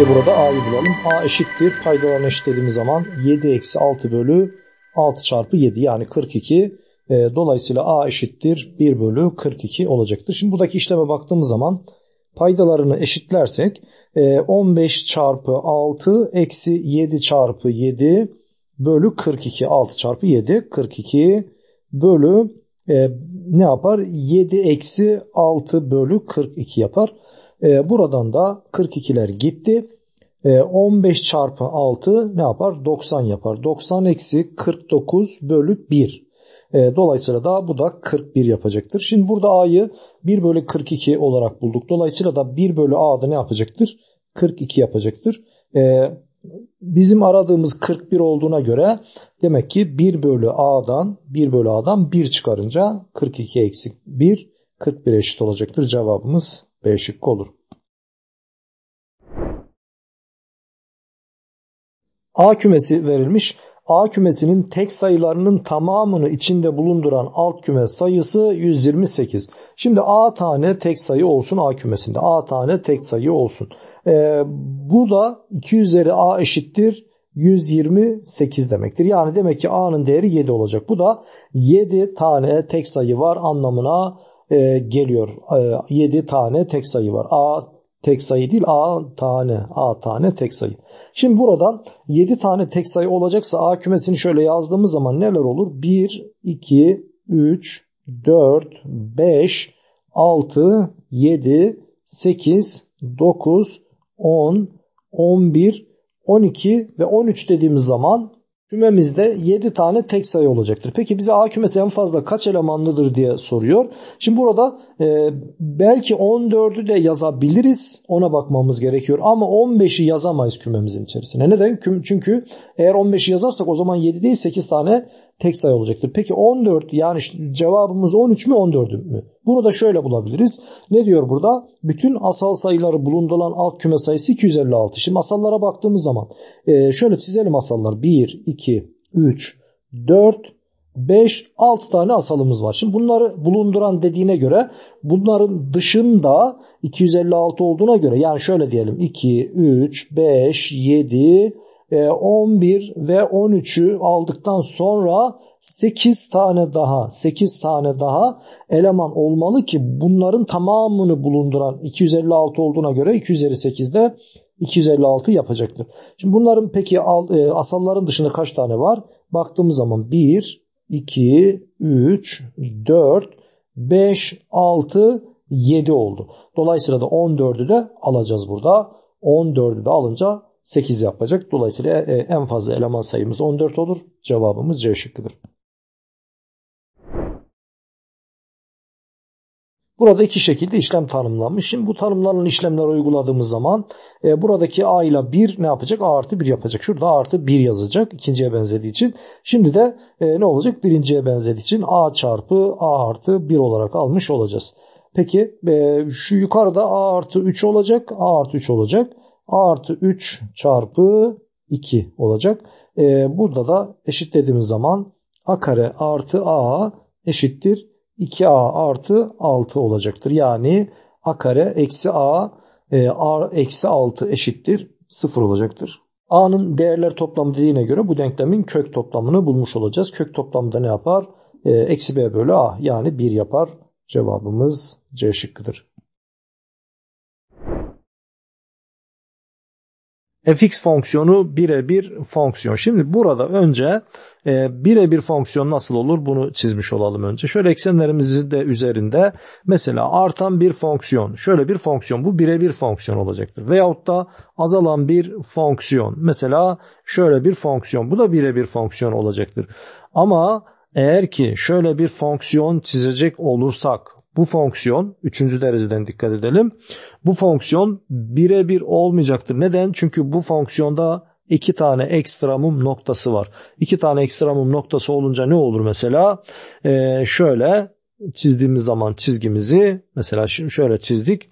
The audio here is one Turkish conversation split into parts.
Önce burada a'yı bulalım. a eşittir. Paydalarını eşitlediğimiz zaman 7 eksi 6 bölü 6 çarpı 7 yani 42. Ee, dolayısıyla a eşittir 1 bölü 42 olacaktır. Şimdi buradaki işleme baktığımız zaman paydalarını eşitlersek 15 e, çarpı 6 eksi 7 çarpı 7 bölü 42 6 çarpı 7 42 bölü e, ne yapar 7 eksi 6 bölü 42 yapar. E, buradan da 42'ler gitti. 15 ee, çarpı 6 ne yapar? 90 yapar. 90 eksi 49 bölü 1. Ee, dolayısıyla da bu da 41 yapacaktır. Şimdi burada A'yı 1 bölü 42 olarak bulduk. Dolayısıyla da 1 bölü A'da ne yapacaktır? 42 yapacaktır. Ee, bizim aradığımız 41 olduğuna göre demek ki 1 bölü A'dan 1 bölü A'dan 1 çıkarınca 42 eksik 1 41 eşit olacaktır. Cevabımız B şıkkı olur. A kümesi verilmiş. A kümesinin tek sayılarının tamamını içinde bulunduran alt küme sayısı 128. Şimdi A tane tek sayı olsun A kümesinde. A tane tek sayı olsun. Ee, bu da 2 üzeri A eşittir 128 demektir. Yani demek ki A'nın değeri 7 olacak. Bu da 7 tane tek sayı var anlamına e, geliyor. E, ee, 7 tane tek sayı var. A Tek sayı değil A tane. A tane tek sayı. Şimdi buradan 7 tane tek sayı olacaksa A kümesini şöyle yazdığımız zaman neler olur? 1, 2, 3, 4, 5, 6, 7, 8, 9, 10, 11, 12 ve 13 dediğimiz zaman Kümemizde 7 tane tek sayı olacaktır. Peki bize A kümesi en fazla kaç elemanlıdır diye soruyor. Şimdi burada e, belki 14'ü de yazabiliriz. Ona bakmamız gerekiyor. Ama 15'i yazamayız kümemizin içerisine. Neden? Çünkü eğer 15'i yazarsak o zaman 7 değil 8 tane tek sayı olacaktır. Peki 14 yani cevabımız 13 mü 14 mü? Bunu da şöyle bulabiliriz. Ne diyor burada? Bütün asal sayıları bulundurulan alt küme sayısı 256. Şimdi asallara baktığımız zaman e, şöyle çizelim asallar. 1, 2, 3, 4, 5, 6 tane asalımız var. Şimdi bunları bulunduran dediğine göre bunların dışında 256 olduğuna göre yani şöyle diyelim 2, 3, 5, 7, 11 ee, ve 13'ü aldıktan sonra 8 tane daha 8 tane daha eleman olmalı ki bunların tamamını bulunduran 256 olduğuna göre 258'de 256 yapacaktır. Şimdi bunların peki e, asalların dışında kaç tane var? Baktığımız zaman 1, 2, 3, 4, 5, 6, 7 oldu. Dolayısıyla da 14'ü de alacağız burada. 14'ü de alınca 8 yapacak. Dolayısıyla e, en fazla eleman sayımız 14 olur. Cevabımız C şıkkıdır. Burada iki şekilde işlem tanımlanmış. Şimdi bu tanımlanan işlemler uyguladığımız zaman e, buradaki a ile 1 ne yapacak? a artı 1 yapacak. Şurada a artı 1 yazacak ikinciye benzediği için. Şimdi de e, ne olacak? Birinciye benzediği için a çarpı a artı 1 olarak almış olacağız. Peki e, şu yukarıda a artı 3 olacak. a artı 3 olacak artı 3 çarpı 2 olacak. Ee, burada da eşitlediğimiz zaman A kare artı A eşittir 2A artı 6 olacaktır. Yani A kare eksi A e, A eksi 6 eşittir 0 olacaktır. A'nın değerler toplamı dediğine göre bu denklemin kök toplamını bulmuş olacağız. Kök toplamı da ne yapar? E, eksi B bölü A yani 1 yapar. Cevabımız C şıkkıdır. fx fonksiyonu birebir fonksiyon. Şimdi burada önce e, birebir fonksiyon nasıl olur bunu çizmiş olalım önce. Şöyle eksenlerimizi de üzerinde mesela artan bir fonksiyon. Şöyle bir fonksiyon bu birebir fonksiyon olacaktır. Veyahut da azalan bir fonksiyon. Mesela şöyle bir fonksiyon bu da birebir fonksiyon olacaktır. Ama eğer ki şöyle bir fonksiyon çizecek olursak bu fonksiyon üçüncü dereceden dikkat edelim. Bu fonksiyon birebir olmayacaktır. Neden? Çünkü bu fonksiyonda iki tane ekstremum noktası var. İki tane ekstremum noktası olunca ne olur mesela? Ee, şöyle çizdiğimiz zaman çizgimizi mesela şimdi şöyle çizdik.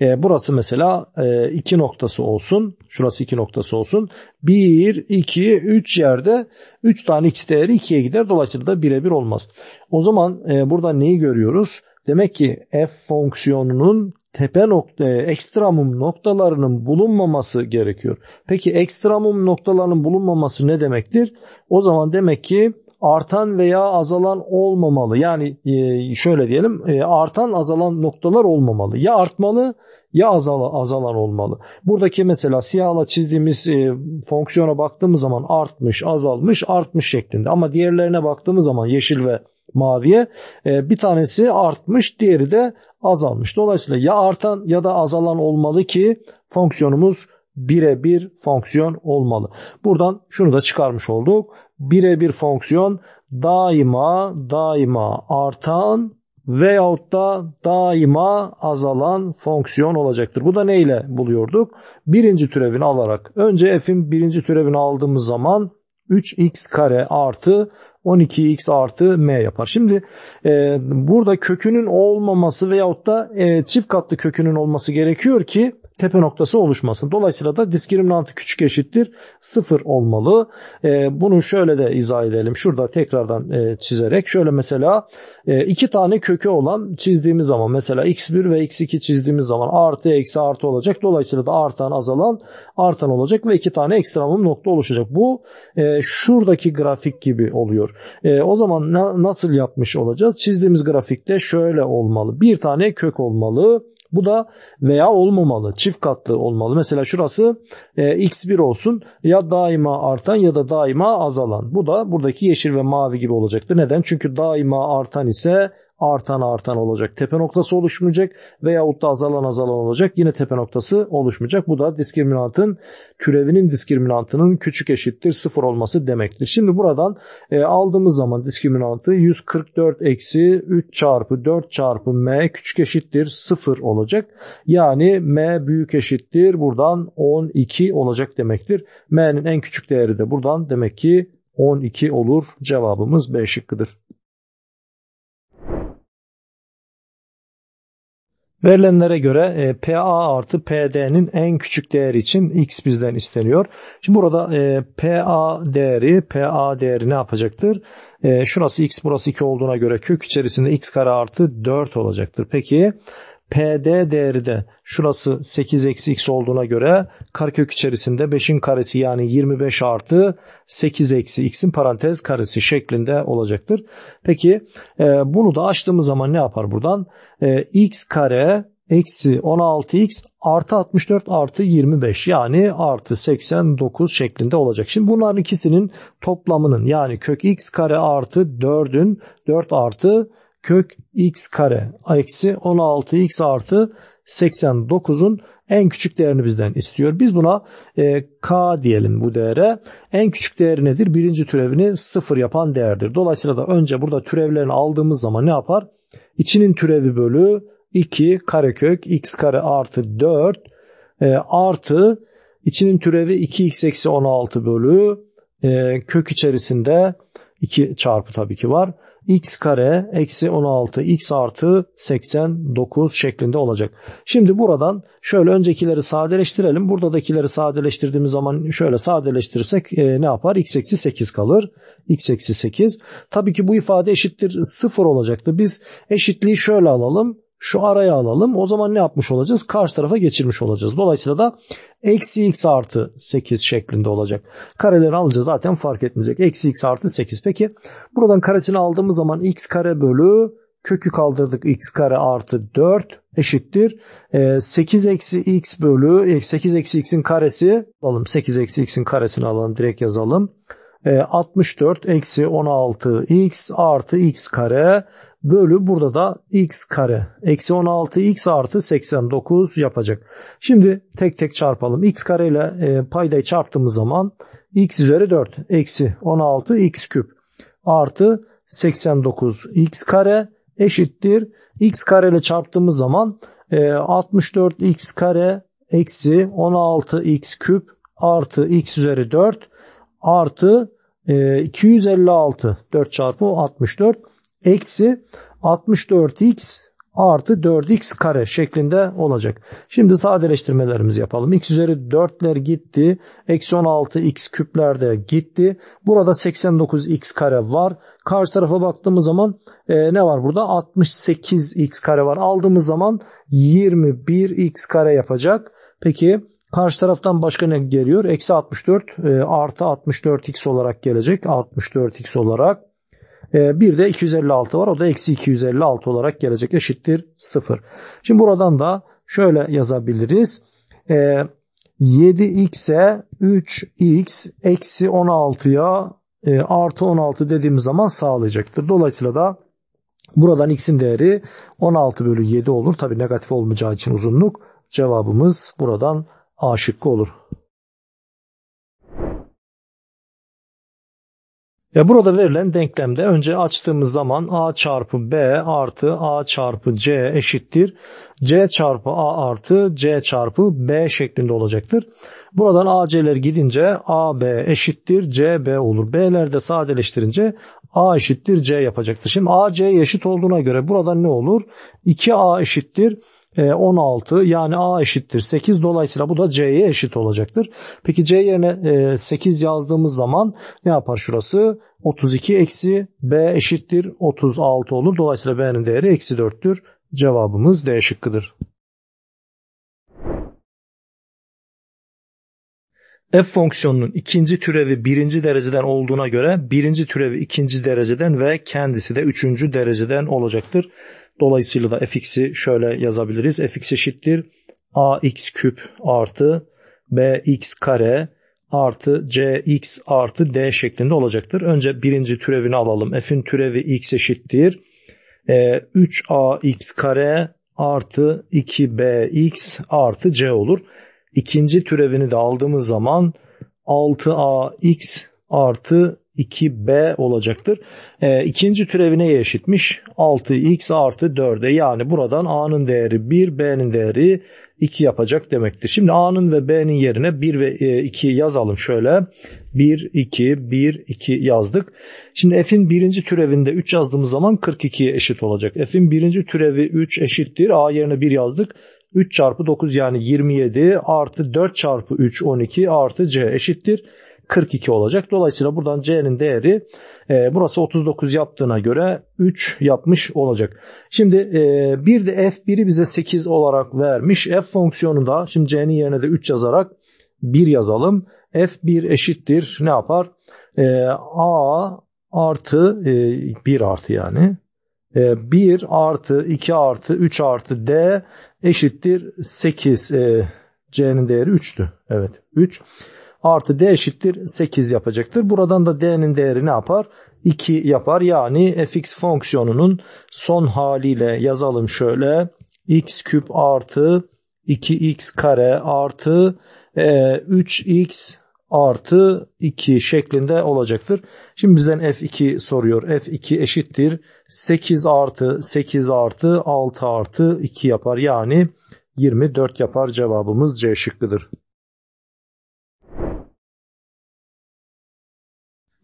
E, burası mesela e, iki noktası olsun. Şurası iki noktası olsun. Bir, iki, üç yerde üç tane x değeri ikiye gider. Dolayısıyla da birebir olmaz. O zaman e, burada neyi görüyoruz? Demek ki f fonksiyonunun tepe nokta, ekstremum noktalarının bulunmaması gerekiyor. Peki ekstremum noktalarının bulunmaması ne demektir? O zaman demek ki artan veya azalan olmamalı. Yani e, şöyle diyelim e, artan azalan noktalar olmamalı. Ya artmalı ya azala, azalan olmalı. Buradaki mesela siyahla çizdiğimiz e, fonksiyona baktığımız zaman artmış, azalmış, artmış şeklinde. Ama diğerlerine baktığımız zaman yeşil ve maviye. E, bir tanesi artmış, diğeri de azalmış. Dolayısıyla ya artan ya da azalan olmalı ki fonksiyonumuz birebir fonksiyon olmalı. Buradan şunu da çıkarmış olduk. Birebir fonksiyon daima daima artan veyahut da daima azalan fonksiyon olacaktır. Bu da neyle buluyorduk? Birinci türevini alarak. Önce f'in birinci türevini aldığımız zaman 3x kare artı 12x artı m yapar. Şimdi e, burada kökünün olmaması veyahut da e, çift katlı kökünün olması gerekiyor ki tepe noktası oluşmasın. Dolayısıyla da diskriminantı küçük eşittir 0 olmalı. E, bunu şöyle de izah edelim. Şurada tekrardan e, çizerek şöyle mesela e, iki tane kökü olan çizdiğimiz zaman mesela x1 ve x2 çizdiğimiz zaman artı eksi artı olacak. Dolayısıyla da artan azalan artan olacak ve iki tane ekstremum nokta oluşacak. Bu e, şuradaki grafik gibi oluyor. E, o zaman na, nasıl yapmış olacağız? Çizdiğimiz grafikte şöyle olmalı. Bir tane kök olmalı. Bu da veya olmamalı. Çift katlı olmalı. Mesela şurası e, x1 olsun. Ya daima artan ya da daima azalan. Bu da buradaki yeşil ve mavi gibi olacaktır. Neden? Çünkü daima artan ise artan artan olacak. Tepe noktası oluşmayacak veyahut da azalan azalan olacak. Yine tepe noktası oluşmayacak. Bu da diskriminantın türevinin diskriminantının küçük eşittir sıfır olması demektir. Şimdi buradan e, aldığımız zaman diskriminantı 144 eksi 3 çarpı 4 çarpı m küçük eşittir sıfır olacak. Yani m büyük eşittir buradan 12 olacak demektir. m'nin en küçük değeri de buradan demek ki 12 olur. Cevabımız B şıkkıdır. Verilenlere göre e, PA artı PD'nin en küçük değeri için X bizden isteniyor. Şimdi burada e, PA değeri, PA değeri ne yapacaktır? E, şurası X burası 2 olduğuna göre kök içerisinde X kare artı 4 olacaktır. Peki PD değeri de şurası 8 eksi x olduğuna göre karekök içerisinde 5'in karesi yani 25 artı 8 eksi x'in parantez karesi şeklinde olacaktır. Peki e, bunu da açtığımız zaman ne yapar buradan? E, x kare eksi 16x artı 64 artı 25 yani artı 89 şeklinde olacak. Şimdi bunların ikisinin toplamının yani kök x kare artı 4'ün 4 artı kök x kare eksi 16x artı 89'un en küçük değerini bizden istiyor. Biz buna e, k diyelim bu değere. En küçük değeri nedir? Birinci türevini sıfır yapan değerdir. Dolayısıyla da önce burada türevlerini aldığımız zaman ne yapar? İçinin türevi bölü 2 karekök x kare artı 4 e, artı içinin türevi 2x eksi 16 bölü e, kök içerisinde 2 çarpı tabii ki var x kare eksi 16 x artı 89 şeklinde olacak. Şimdi buradan şöyle öncekileri sadeleştirelim. Buradakileri sadeleştirdiğimiz zaman şöyle sadeleştirirsek e, ne yapar? x eksi 8 kalır. x eksi 8. Tabii ki bu ifade eşittir 0 olacaktı. Biz eşitliği şöyle alalım. Şu araya alalım. O zaman ne yapmış olacağız? Karşı tarafa geçirmiş olacağız. Dolayısıyla da eksi x artı 8 şeklinde olacak. Kareleri alınca zaten fark etmeyecek. Eksi x artı 8. Peki buradan karesini aldığımız zaman x kare bölü kökü kaldırdık x kare artı 4 eşittir. 8 ee, eksi x bölü 8 e, eksi x'in karesi alalım 8 eksi x'in karesini alalım direkt yazalım. 64 ee, eksi 16 x artı x kare bölü burada da x kare. Eksi 16 x artı 89 yapacak. Şimdi tek tek çarpalım. x kare ile e, paydayı çarptığımız zaman x üzeri 4 eksi 16 x küp artı 89 x kare eşittir. x kare ile çarptığımız zaman e, 64 x kare eksi 16 x küp artı x üzeri 4 artı e, 256 4 çarpı 64 eksi 64x artı 4x kare şeklinde olacak. Şimdi sadeleştirmelerimizi yapalım. x üzeri 4'ler gitti. Eksi 16x küpler de gitti. Burada 89x kare var. Karşı tarafa baktığımız zaman e, ne var burada? 68x kare var. Aldığımız zaman 21x kare yapacak. Peki karşı taraftan başka ne geliyor? Eksi 64 e, artı 64x olarak gelecek. 64x olarak. Ee, bir de 256 var. O da eksi 256 olarak gelecek eşittir 0. Şimdi buradan da şöyle yazabiliriz. 7x'e ee, 3x eksi 16'ya e, artı 16 dediğimiz zaman sağlayacaktır. Dolayısıyla da buradan x'in değeri 16 bölü 7 olur. Tabi negatif olmayacağı için uzunluk cevabımız buradan A şıkkı olur. Ve burada verilen denklemde önce açtığımız zaman a çarpı b artı a çarpı c eşittir. c çarpı a artı c çarpı b şeklinde olacaktır. Buradan a c'ler gidince a b eşittir c b olur. b'ler de sadeleştirince a eşittir c yapacaktır. Şimdi a c eşit olduğuna göre buradan ne olur? 2a eşittir 16 ee, yani A eşittir 8 dolayısıyla bu da C'ye eşit olacaktır. Peki C yerine 8 e, yazdığımız zaman ne yapar şurası? 32 eksi B eşittir 36 olur. Dolayısıyla B'nin değeri eksi 4'tür. Cevabımız D şıkkıdır. f fonksiyonunun ikinci türevi birinci dereceden olduğuna göre birinci türevi ikinci dereceden ve kendisi de üçüncü dereceden olacaktır. Dolayısıyla da fx'i şöyle yazabiliriz. fx eşittir ax küp artı bx kare artı cx artı d şeklinde olacaktır. Önce birinci türevini alalım. f'in türevi x eşittir. E, 3ax kare artı 2bx artı c olur. İkinci türevini de aldığımız zaman 6ax artı 2b olacaktır. E, ikinci türevine eşitmiş 6x artı 4'e yani buradan a'nın değeri 1 b'nin değeri 2 yapacak demektir. Şimdi a'nın ve b'nin yerine 1 ve 2 e, yazalım şöyle 1 2 1 2 yazdık. Şimdi f'in birinci türevinde 3 yazdığımız zaman 42 eşit olacak. F'in birinci türevi 3 eşittir a yerine 1 yazdık. 3 çarpı 9 yani 27 artı 4 çarpı 3 12 artı c eşittir. 42 olacak. Dolayısıyla buradan C'nin değeri e, burası 39 yaptığına göre 3 yapmış olacak. Şimdi e, bir de F1'i bize 8 olarak vermiş. F fonksiyonunda şimdi C'nin yerine de 3 yazarak 1 yazalım. F1 eşittir ne yapar? E, A artı e, 1 artı yani 1 e, artı 2 artı 3 artı D eşittir 8. E, C'nin değeri 3'tü. Evet 3 artı d eşittir 8 yapacaktır. Buradan da d'nin değeri ne yapar? 2 yapar. Yani fx fonksiyonunun son haliyle yazalım şöyle. x küp artı 2x kare artı e, 3x artı 2 şeklinde olacaktır. Şimdi bizden f2 soruyor. f2 eşittir 8 artı 8 artı 6 artı 2 yapar. Yani 24 yapar cevabımız C şıkkıdır.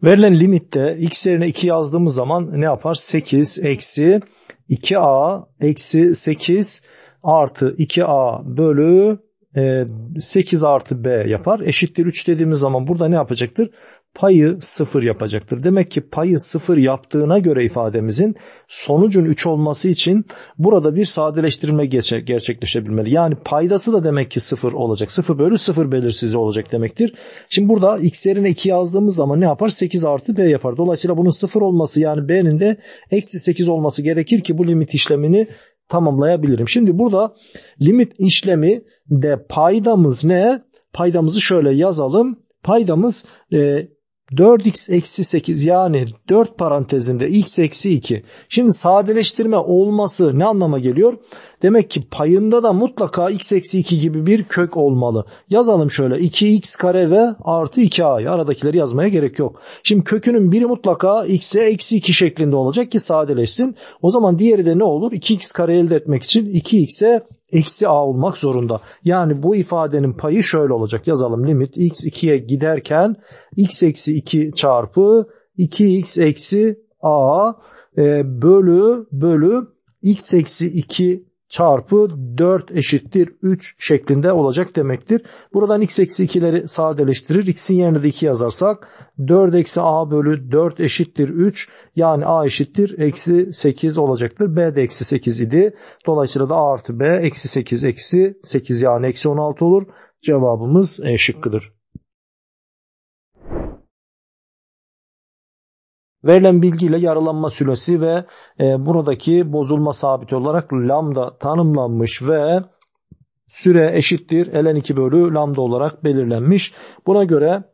Verilen limitte x yerine 2 yazdığımız zaman ne yapar? 8 eksi 2a eksi 8 artı 2a bölü 8 e, artı b yapar. Eşittir 3 dediğimiz zaman burada ne yapacaktır? payı sıfır yapacaktır. Demek ki payı sıfır yaptığına göre ifademizin sonucun 3 olması için burada bir sadeleştirme gerçekleşebilmeli. Yani paydası da demek ki sıfır olacak. Sıfır bölü sıfır belirsizliği olacak demektir. Şimdi burada x yerine 2 yazdığımız zaman ne yapar? 8 artı b yapar. Dolayısıyla bunun sıfır olması yani b'nin de eksi 8 olması gerekir ki bu limit işlemini tamamlayabilirim. Şimdi burada limit işlemi de paydamız ne? Paydamızı şöyle yazalım. Paydamız e, 4x eksi 8 yani 4 parantezinde x eksi 2. Şimdi sadeleştirme olması ne anlama geliyor? Demek ki payında da mutlaka x eksi 2 gibi bir kök olmalı. Yazalım şöyle 2x kare ve artı 2a'yı aradakileri yazmaya gerek yok. Şimdi kökünün biri mutlaka x'e eksi 2 şeklinde olacak ki sadeleşsin. O zaman diğeri de ne olur? 2x kare elde etmek için 2x'e eksi a olmak zorunda. Yani bu ifadenin payı şöyle olacak. Yazalım limit x 2'ye giderken x eksi 2 çarpı 2x eksi a e, bölü bölü x eksi 2 çarpı 4 eşittir 3 şeklinde olacak demektir. Buradan x eksi 2'leri sadeleştirir. x'in yerine de 2 yazarsak 4 eksi a bölü 4 eşittir 3 yani a eşittir eksi 8 olacaktır. b de eksi 8 idi. Dolayısıyla da a artı b eksi 8 eksi 8 yani eksi 16 olur. Cevabımız E şıkkıdır. Verilen bilgiyle yaralanma süresi ve e, buradaki bozulma sabiti olarak lambda tanımlanmış ve süre eşittir ln 2 bölü lambda olarak belirlenmiş. Buna göre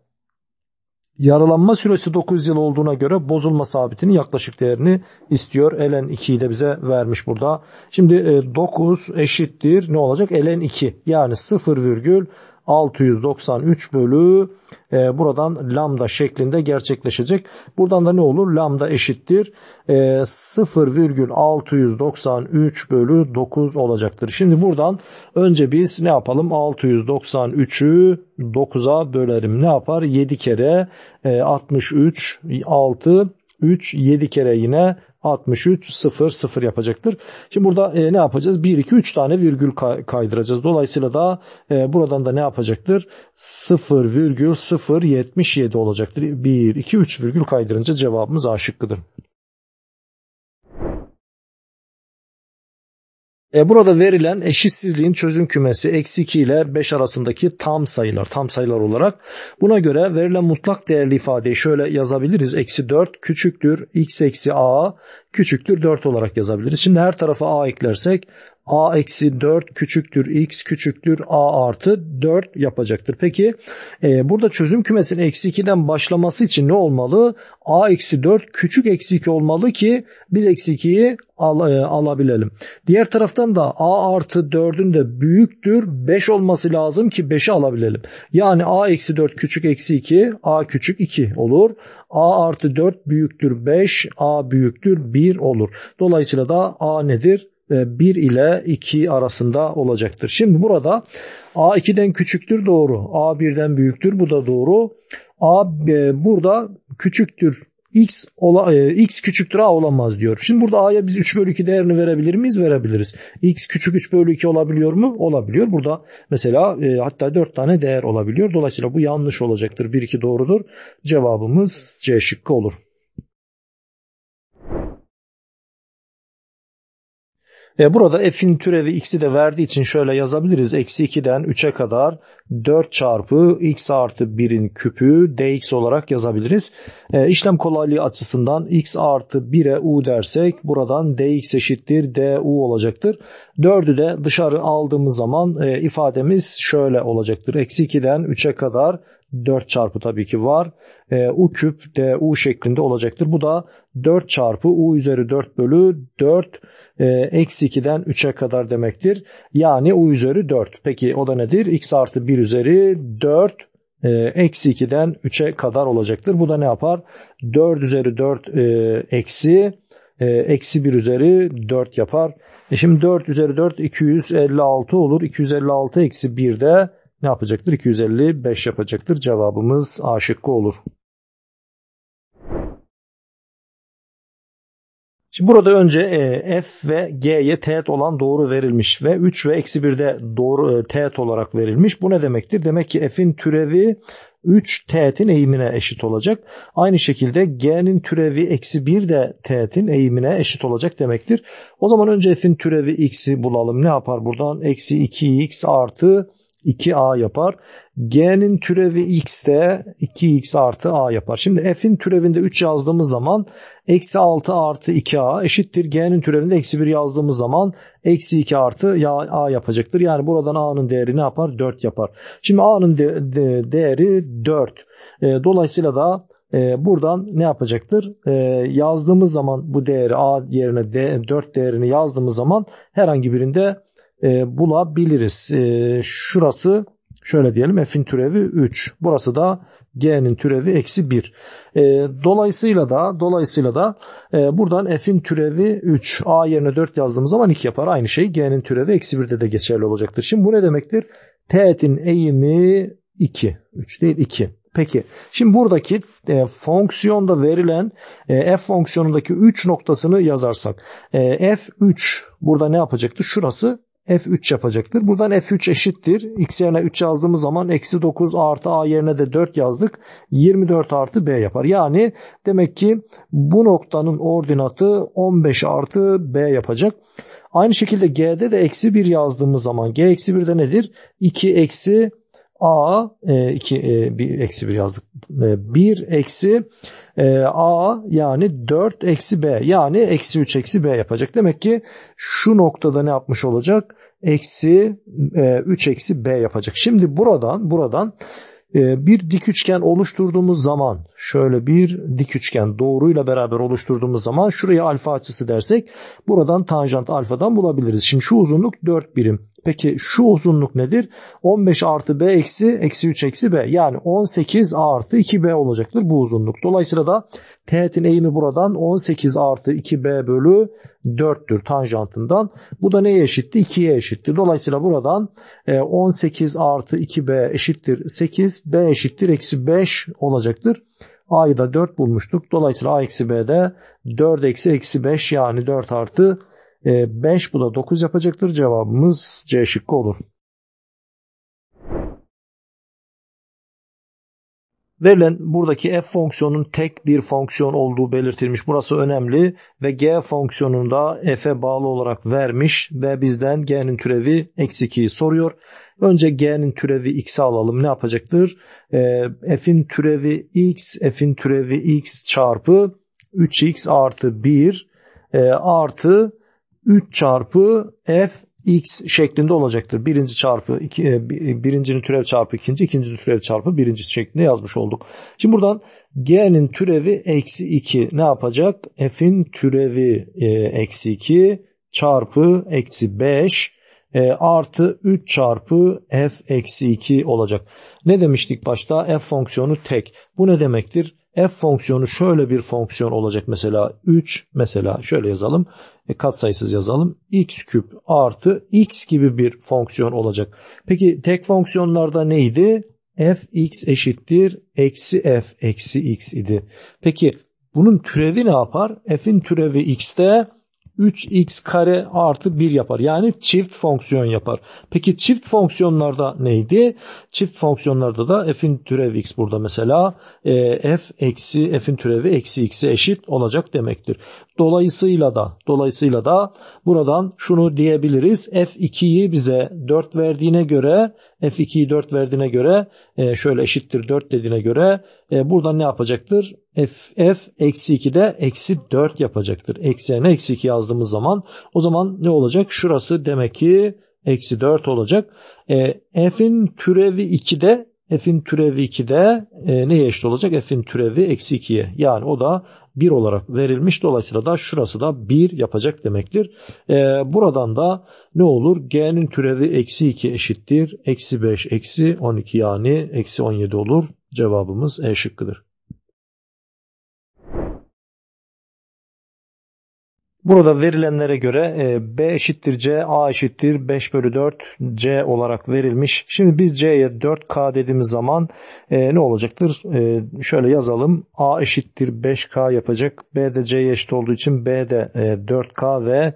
Yaralanma süresi 9 yıl olduğuna göre bozulma sabitinin yaklaşık değerini istiyor. Ln 2'yi de bize vermiş burada. Şimdi 9 e, eşittir ne olacak? Ln 2 yani virgül 693 bölü e, buradan lambda şeklinde gerçekleşecek. Buradan da ne olur? Lambda eşittir. E, 0,693 bölü 9 olacaktır. Şimdi buradan önce biz ne yapalım? 693'ü 9'a bölerim. Ne yapar? 7 kere e, 63, 6, 3, 7 kere yine 63.00 yapacaktır. Şimdi burada e, ne yapacağız? 1, 2, 3 tane virgül kaydıracağız. Dolayısıyla da e, buradan da ne yapacaktır? 0,077 olacaktır. 1, 2, 3 virgül kaydırınca cevabımız A şıkkıdır. E, burada verilen eşitsizliğin çözüm kümesi eksi 2 ile 5 arasındaki tam sayılar, tam sayılar olarak. Buna göre verilen mutlak değerli ifadeyi şöyle yazabiliriz. Eksi 4 küçüktür x eksi a küçüktür 4 olarak yazabiliriz. Şimdi her tarafa a eklersek a eksi 4 küçüktür x küçüktür a artı 4 yapacaktır. Peki e, burada çözüm kümesinin eksi 2'den başlaması için ne olmalı? a eksi 4 küçük eksi 2 olmalı ki biz eksi 2'yi al, e, alabilelim. Diğer taraftan da a artı 4'ün de büyüktür 5 olması lazım ki 5'i alabilelim. Yani a eksi 4 küçük eksi 2 a küçük 2 olur. a artı 4 büyüktür 5 a büyüktür 1 olur. Dolayısıyla da a nedir? 1 e, ile 2 arasında olacaktır. Şimdi burada A2'den küçüktür doğru. A1'den büyüktür bu da doğru. A e, burada küçüktür x, ola, e, x küçüktür a olamaz diyor. Şimdi burada a'ya biz 3 bölü 2 değerini verebilir miyiz? Verebiliriz. x küçük 3 bölü 2 olabiliyor mu? Olabiliyor. Burada mesela e, hatta 4 tane değer olabiliyor. Dolayısıyla bu yanlış olacaktır. 1 2 doğrudur. Cevabımız C şıkkı olur. E, burada f'in türevi x'i de verdiği için şöyle yazabiliriz. Eksi 2'den 3'e kadar 4 çarpı x artı 1'in küpü dx olarak yazabiliriz. E, işlem kolaylığı açısından x artı 1'e u dersek buradan dx eşittir du olacaktır. 4'ü de dışarı aldığımız zaman e, ifademiz şöyle olacaktır. Eksi 2'den 3'e kadar 4 çarpı tabii ki var. E, u küp de u şeklinde olacaktır. Bu da 4 çarpı u üzeri 4 bölü 4 e, eksi 2'den 3'e kadar demektir. Yani u üzeri 4. Peki o da nedir? x artı 1 üzeri 4 e, eksi 2'den 3'e kadar olacaktır. Bu da ne yapar? 4 üzeri 4 e, eksi e, eksi 1 üzeri 4 yapar. E şimdi 4 üzeri 4 256 olur. 256 eksi 1 de ne yapacaktır? 255 yapacaktır. Cevabımız A şıkkı olur. Şimdi burada önce e, F ve G'ye teğet olan doğru verilmiş ve 3 ve eksi 1'de doğru e, teğet olarak verilmiş. Bu ne demektir? Demek ki F'in türevi 3 teğetin eğimine eşit olacak. Aynı şekilde G'nin türevi eksi 1 de teğetin eğimine eşit olacak demektir. O zaman önce F'in türevi X'i bulalım. Ne yapar buradan? Eksi 2X artı 2a yapar. G'nin türevi x de 2x artı a yapar. Şimdi f'in türevinde 3 yazdığımız zaman eksi 6 artı 2a eşittir. G'nin türevinde eksi 1 yazdığımız zaman eksi 2 artı a yapacaktır. Yani buradan a'nın değeri ne yapar? 4 yapar. Şimdi a'nın de, de, değeri 4. E, dolayısıyla da e, buradan ne yapacaktır? E, yazdığımız zaman bu değeri a yerine d, 4 değerini yazdığımız zaman herhangi birinde e, bulabiliriz. E, şurası şöyle diyelim f'in türevi 3. Burası da g'nin türevi eksi 1. E, dolayısıyla da dolayısıyla da e, buradan f'in türevi 3. a yerine 4 yazdığımız zaman 2 yapar. Aynı şey g'nin türevi eksi 1'de de geçerli olacaktır. Şimdi bu ne demektir? Teğetin eğimi 2. 3 değil 2. Peki şimdi buradaki e, fonksiyonda verilen e, f fonksiyonundaki 3 noktasını yazarsak e, f3 burada ne yapacaktı? Şurası F3 yapacaktır. Buradan F3 eşittir. X yerine 3 yazdığımız zaman eksi 9 artı A yerine de 4 yazdık. 24 artı B yapar. Yani demek ki bu noktanın ordinatı 15 artı B yapacak. Aynı şekilde G'de de eksi 1 yazdığımız zaman G eksi 1 de nedir? 2 eksi a 2 e, 1 e, eksi 1 yazdık. 1 e, eksi a yani 4 eksi b yani eksi 3 eksi b yapacak. Demek ki şu noktada ne yapmış olacak? Eksi 3 eksi b yapacak. Şimdi buradan buradan ee, bir dik üçgen oluşturduğumuz zaman şöyle bir dik üçgen doğruyla beraber oluşturduğumuz zaman şuraya alfa açısı dersek buradan tanjant alfadan bulabiliriz. Şimdi şu uzunluk 4 birim. Peki şu uzunluk nedir? 15 artı b eksi eksi 3 eksi b yani 18 artı 2b olacaktır bu uzunluk. Dolayısıyla da teğetin eğimi buradan 18 artı 2b bölü 4'tür tanjantından. Bu da neye eşitti? 2'ye eşitti. Dolayısıyla buradan 18 e, artı 2b eşittir 8. b eşittir eksi 5 olacaktır. a'yı da 4 bulmuştuk. Dolayısıyla a eksi b'de 4 eksi eksi 5 yani 4 artı 5 e, bu da 9 yapacaktır. Cevabımız C şıkkı olur. Verilen buradaki f fonksiyonun tek bir fonksiyon olduğu belirtilmiş. Burası önemli ve g fonksiyonunda f'e bağlı olarak vermiş ve bizden g'nin türevi eksi 2'yi soruyor. Önce g'nin türevi x'i alalım ne yapacaktır? E, f'in türevi x, f'in türevi x çarpı 3x artı 1 e, artı 3 çarpı f x şeklinde olacaktır. Birinci çarpı, iki, e, e, birincinin türev çarpı ikinci, ikincinin türev çarpı birinci şeklinde yazmış olduk. Şimdi buradan g'nin türevi eksi 2 ne yapacak? f'in türevi e, eksi 2 çarpı eksi 5 e, artı 3 çarpı f eksi 2 olacak. Ne demiştik başta? f fonksiyonu tek. Bu ne demektir? f fonksiyonu şöyle bir fonksiyon olacak mesela 3 mesela şöyle yazalım e, katsayısız yazalım. x küp artı x gibi bir fonksiyon olacak. Peki tek fonksiyonlarda neydi? f x eşittir eksi f eksi x idi. Peki bunun türevi ne yapar? f'in türevi x'te 3x kare artı 1 yapar. Yani çift fonksiyon yapar. Peki çift fonksiyonlarda neydi? Çift fonksiyonlarda da f'in türevi x burada mesela e, f eksi f'in türevi eksi x'e eşit olacak demektir. Dolayısıyla da dolayısıyla da buradan şunu diyebiliriz. F2'yi bize 4 verdiğine göre F2'yi 4 verdiğine göre e, şöyle eşittir 4 dediğine göre e, buradan ne yapacaktır? F, F eksi 2 de eksi 4 yapacaktır. Eksi yerine eksi 2 yazdığımız zaman o zaman ne olacak? Şurası demek ki eksi 4 olacak. E, f'in türevi 2 de f'in türevi 2'de de e, neye eşit olacak? f'in türevi eksi 2'ye. Yani o da 1 olarak verilmiş. Dolayısıyla da şurası da 1 yapacak demektir. E, buradan da ne olur? g'nin türevi eksi 2 eşittir. Eksi 5 eksi 12 yani eksi 17 olur. Cevabımız E şıkkıdır. Burada verilenlere göre e, B eşittir C, A eşittir 5 bölü 4 C olarak verilmiş. Şimdi biz C'ye 4K dediğimiz zaman e, ne olacaktır? E, şöyle yazalım. A eşittir 5K yapacak. B de C'ye eşit olduğu için B de 4K ve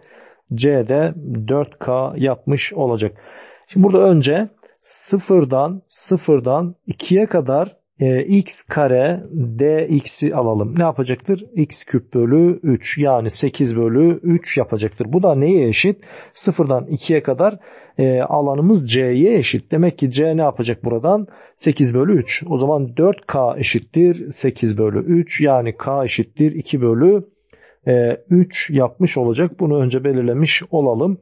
C de 4K yapmış olacak. Şimdi burada önce sıfırdan sıfırdan 2'ye kadar ee, x kare dx'i alalım. Ne yapacaktır? x küp bölü 3 yani 8 bölü 3 yapacaktır. Bu da neye eşit? 0'dan 2'ye kadar e, alanımız c'ye eşit. Demek ki c ne yapacak buradan? 8 bölü 3. O zaman 4k eşittir 8 bölü 3 yani k eşittir 2 bölü 3 e, yapmış olacak. Bunu önce belirlemiş olalım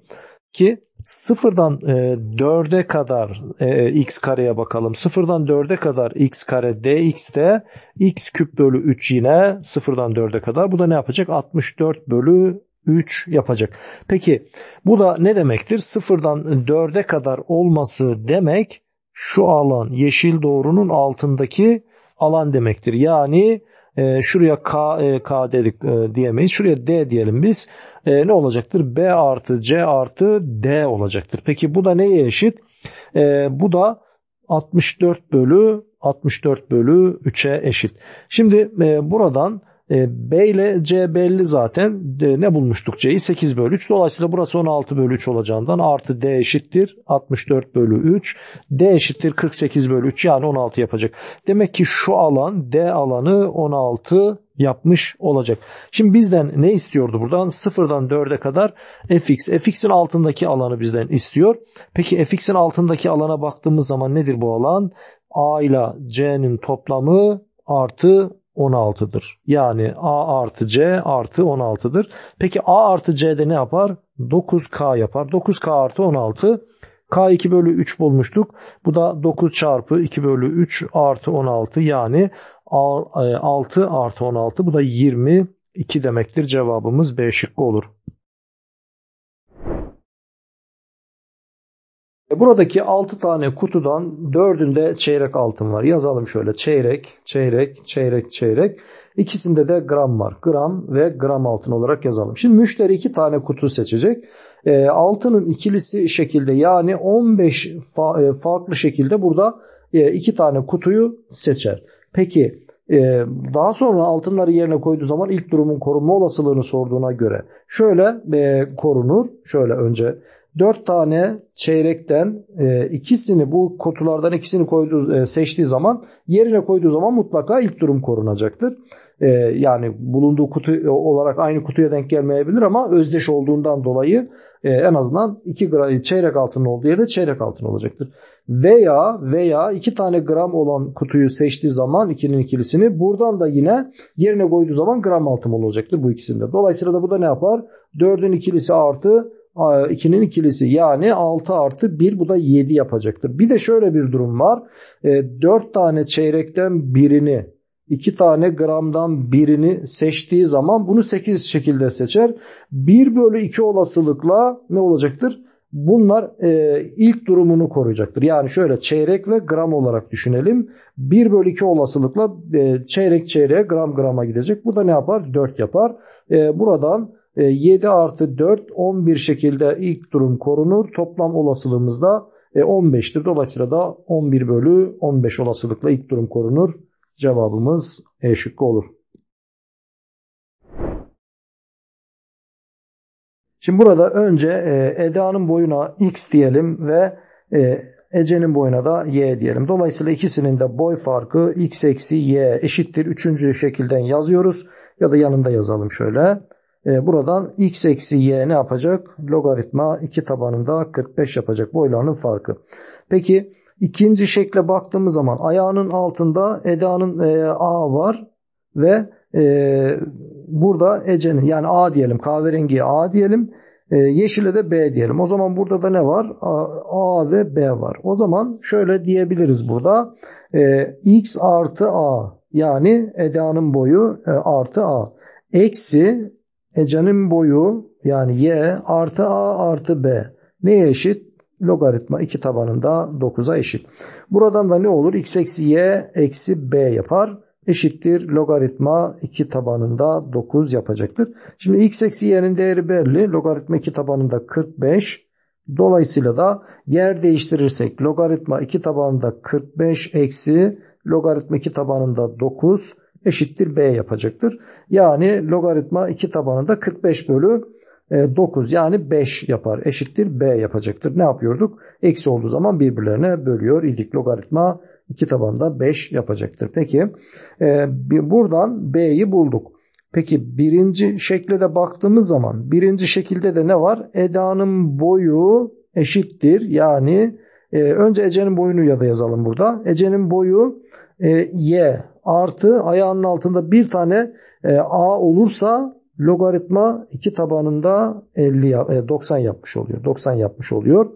ki sıfırdan e, dörde kadar e, x kareye bakalım. Sıfırdan dörde kadar x kare dx de x küp bölü 3 yine sıfırdan dörde kadar. Bu da ne yapacak? 64 bölü 3 yapacak. Peki bu da ne demektir? Sıfırdan dörde kadar olması demek şu alan yeşil doğrunun altındaki alan demektir. Yani e, şuraya K, e, K dedik e, diyemeyiz. Şuraya D diyelim biz. E, ne olacaktır? B artı C artı D olacaktır. Peki bu da neye eşit? E, bu da 64 bölü 64 bölü 3'e eşit. Şimdi e, buradan e, B ile C belli zaten. E, ne bulmuştuk C'yi? 8 bölü 3. Dolayısıyla burası 16 bölü 3 olacağından artı D eşittir 64 bölü 3. D eşittir 48 bölü 3 yani 16 yapacak. Demek ki şu alan D alanı 16 yapmış olacak. Şimdi bizden ne istiyordu buradan? 0'dan 4'e kadar fx. fx'in altındaki alanı bizden istiyor. Peki fx'in altındaki alana baktığımız zaman nedir bu alan? a ile c'nin toplamı artı 16'dır. Yani A artı C artı 16'dır. Peki A artı C'de ne yapar? 9K yapar. 9K artı 16 K2 bölü 3 bulmuştuk. Bu da 9 çarpı 2 bölü 3 artı 16 yani 6 e, artı 16 bu da 22 demektir. Cevabımız B şıkkı olur. E, buradaki 6 tane kutudan 4'ünde çeyrek altın var. Yazalım şöyle çeyrek, çeyrek, çeyrek, çeyrek. İkisinde de gram var. Gram ve gram altın olarak yazalım. Şimdi müşteri 2 tane kutu seçecek. E, altının ikilisi şekilde yani 15 fa e, farklı şekilde burada 2 e, tane kutuyu seçer. Peki e, daha sonra altınları yerine koyduğu zaman ilk durumun korunma olasılığını sorduğuna göre şöyle e, korunur. Şöyle önce 4 tane çeyrekten e, ikisini bu kutulardan ikisini koyduğu, e, seçtiği zaman yerine koyduğu zaman mutlaka ilk durum korunacaktır. E, yani bulunduğu kutu olarak aynı kutuya denk gelmeyebilir ama özdeş olduğundan dolayı e, en azından 2 gram çeyrek altın olduğu yerde çeyrek altın olacaktır. Veya veya 2 tane gram olan kutuyu seçtiği zaman ikinin ikilisini buradan da yine yerine koyduğu zaman gram altın olacaktır bu ikisinde. Dolayısıyla da bu da ne yapar? 4'ün ikilisi artı 2'nin ikilisi yani 6 artı 1 bu da 7 yapacaktır. Bir de şöyle bir durum var. 4 e, tane çeyrekten birini 2 tane gramdan birini seçtiği zaman bunu 8 şekilde seçer. 1 bölü 2 olasılıkla ne olacaktır? Bunlar e, ilk durumunu koruyacaktır. Yani şöyle çeyrek ve gram olarak düşünelim. 1 bölü 2 olasılıkla e, çeyrek çeyreğe gram grama gidecek. Bu da ne yapar? 4 yapar. E, buradan 7 e, artı 4 11 şekilde ilk durum korunur. Toplam olasılığımız da 15'tir. E, Dolayısıyla da 11 bölü 15 olasılıkla ilk durum korunur. Cevabımız E şıkkı olur. Şimdi burada önce e, Eda'nın boyuna X diyelim ve Ece'nin boyuna da Y diyelim. Dolayısıyla ikisinin de boy farkı X eksi Y eşittir. Üçüncü şekilde yazıyoruz ya da yanında yazalım şöyle. E, buradan x eksi y ne yapacak? Logaritma 2 tabanında 45 yapacak boylarının farkı. Peki ikinci şekle baktığımız zaman ayağının altında Eda'nın e, A var ve e, burada Ece'nin yani A diyelim kahverengi A diyelim e, yeşile de B diyelim. O zaman burada da ne var? A, A ve B var. O zaman şöyle diyebiliriz burada e, x artı A yani Eda'nın boyu e, artı A eksi Ece'nin boyu yani y artı a artı b neye eşit? Logaritma 2 tabanında 9'a eşit. Buradan da ne olur? x eksi y eksi b yapar. Eşittir logaritma 2 tabanında 9 yapacaktır. Şimdi x eksi y'nin değeri belli. Logaritma 2 tabanında 45. Dolayısıyla da yer değiştirirsek logaritma 2 tabanında 45 eksi logaritma 2 tabanında 9 eşittir B yapacaktır. Yani logaritma 2 tabanında 45 bölü 9 e, yani 5 yapar eşittir B yapacaktır. Ne yapıyorduk? Eksi olduğu zaman birbirlerine bölüyor idik. Logaritma 2 tabanında 5 yapacaktır. Peki e, buradan B'yi bulduk. Peki birinci şekle de baktığımız zaman birinci şekilde de ne var? Eda'nın boyu eşittir. Yani e, önce Ece'nin boyunu ya da yazalım burada. Ece'nin boyu e, Y artı ayağının altında bir tane e, a olursa logaritma 2 tabanında 50 e, 90 yapmış oluyor. 90 yapmış oluyor.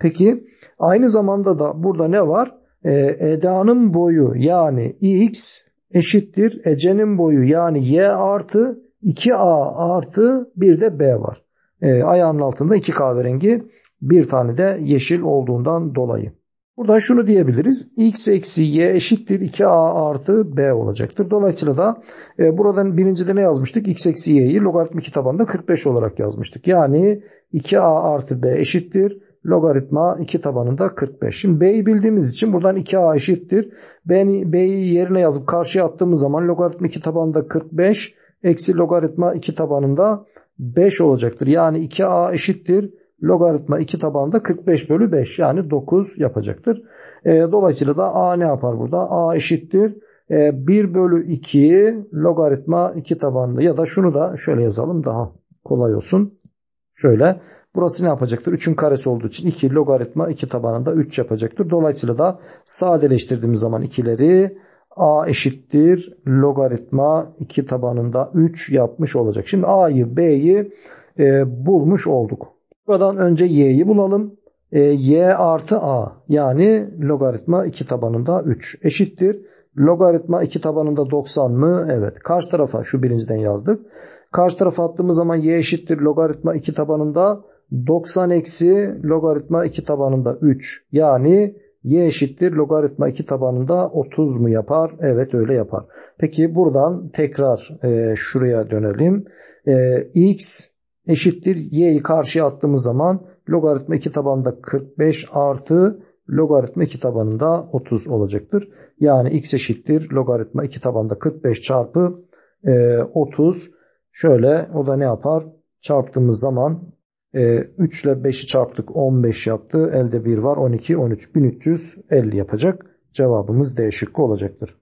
Peki aynı zamanda da burada ne var? E, Eda'nın boyu yani x eşittir Ece'nin boyu yani y artı 2a artı bir de b var. E, ayağının altında 2 kahverengi bir tane de yeşil olduğundan dolayı. Buradan şunu diyebiliriz. x eksi y eşittir 2a artı b olacaktır. Dolayısıyla da e, buradan birincide ne yazmıştık? x eksi y'yi logaritmik tabanda 45 olarak yazmıştık. Yani 2a artı b eşittir. Logaritma 2 tabanında 45. Şimdi b'yi bildiğimiz için buradan 2a eşittir. B'yi, b'yi yerine yazıp karşıya attığımız zaman logaritma 2 tabanında 45 eksi logaritma 2 tabanında 5 olacaktır. Yani 2a eşittir logaritma 2 tabanda 45 bölü 5 yani 9 yapacaktır. E, dolayısıyla da a ne yapar burada? a eşittir. E, 1 bölü 2 logaritma 2 tabanda ya da şunu da şöyle yazalım daha kolay olsun. Şöyle burası ne yapacaktır? 3'ün karesi olduğu için 2 logaritma 2 tabanında 3 yapacaktır. Dolayısıyla da sadeleştirdiğimiz zaman ikileri a eşittir logaritma 2 tabanında 3 yapmış olacak. Şimdi a'yı b'yi e, bulmuş olduk. Buradan önce y'yi bulalım. E, y artı a yani logaritma 2 tabanında 3 eşittir. Logaritma 2 tabanında 90 mı? Evet. Karşı tarafa şu birinciden yazdık. Karşı tarafa attığımız zaman y eşittir logaritma 2 tabanında 90 eksi logaritma 2 tabanında 3. Yani y eşittir logaritma 2 tabanında 30 mu yapar? Evet öyle yapar. Peki buradan tekrar e, şuraya dönelim. E, x eşittir y'yi karşıya attığımız zaman logaritma 2 tabanında 45 artı logaritma 2 tabanında 30 olacaktır. Yani x eşittir logaritma 2 tabanında 45 çarpı e, 30 şöyle o da ne yapar? Çarptığımız zaman e, 3 ile 5'i çarptık 15 yaptı. Elde 1 var 12 13 1350 yapacak. Cevabımız D şıkkı olacaktır.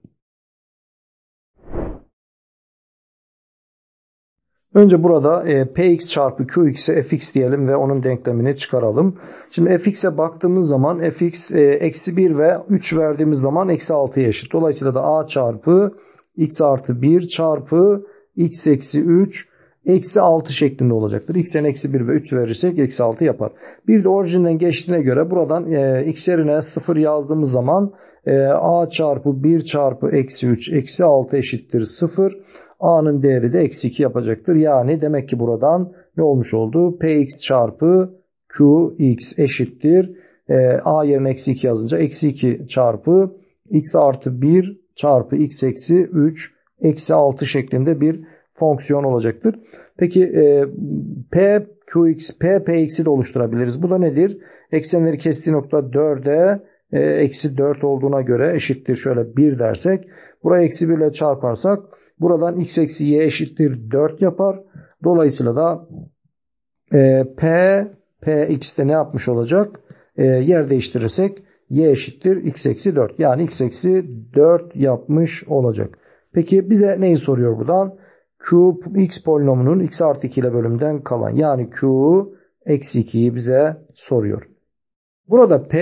Önce burada e, px çarpı qx'e fx diyelim ve onun denklemini çıkaralım. Şimdi fx'e baktığımız zaman fx e, eksi 1 ve 3 verdiğimiz zaman eksi 6'ya eşit. Dolayısıyla da a çarpı x artı 1 çarpı x eksi 3 eksi 6 şeklinde olacaktır. x'en eksi 1 ve 3 verirsek eksi 6 yapar. Bir de orijinden geçtiğine göre buradan e, x yerine 0 yazdığımız zaman e, a çarpı 1 çarpı eksi 3 eksi 6 eşittir 0. A'nın değeri de eksi 2 yapacaktır. Yani demek ki buradan ne olmuş oldu? Px çarpı Qx eşittir. E, A yerine eksi 2 yazınca eksi 2 çarpı x artı 1 çarpı x eksi 3 eksi 6 şeklinde bir fonksiyon olacaktır. Peki e, P, Qx, P, Px'i de oluşturabiliriz. Bu da nedir? Eksenleri kestiği nokta 4'e e, eksi 4 olduğuna göre eşittir şöyle 1 dersek. Buraya eksi 1 ile çarparsak Buradan x eksi y eşittir 4 yapar. Dolayısıyla da e, p, p x'te ne yapmış olacak? E, yer değiştirirsek y eşittir x eksi 4. Yani x eksi 4 yapmış olacak. Peki bize neyi soruyor buradan? Q x polinomunun x artı 2 ile bölümden kalan yani Q eksi 2'yi bize soruyor. Burada P,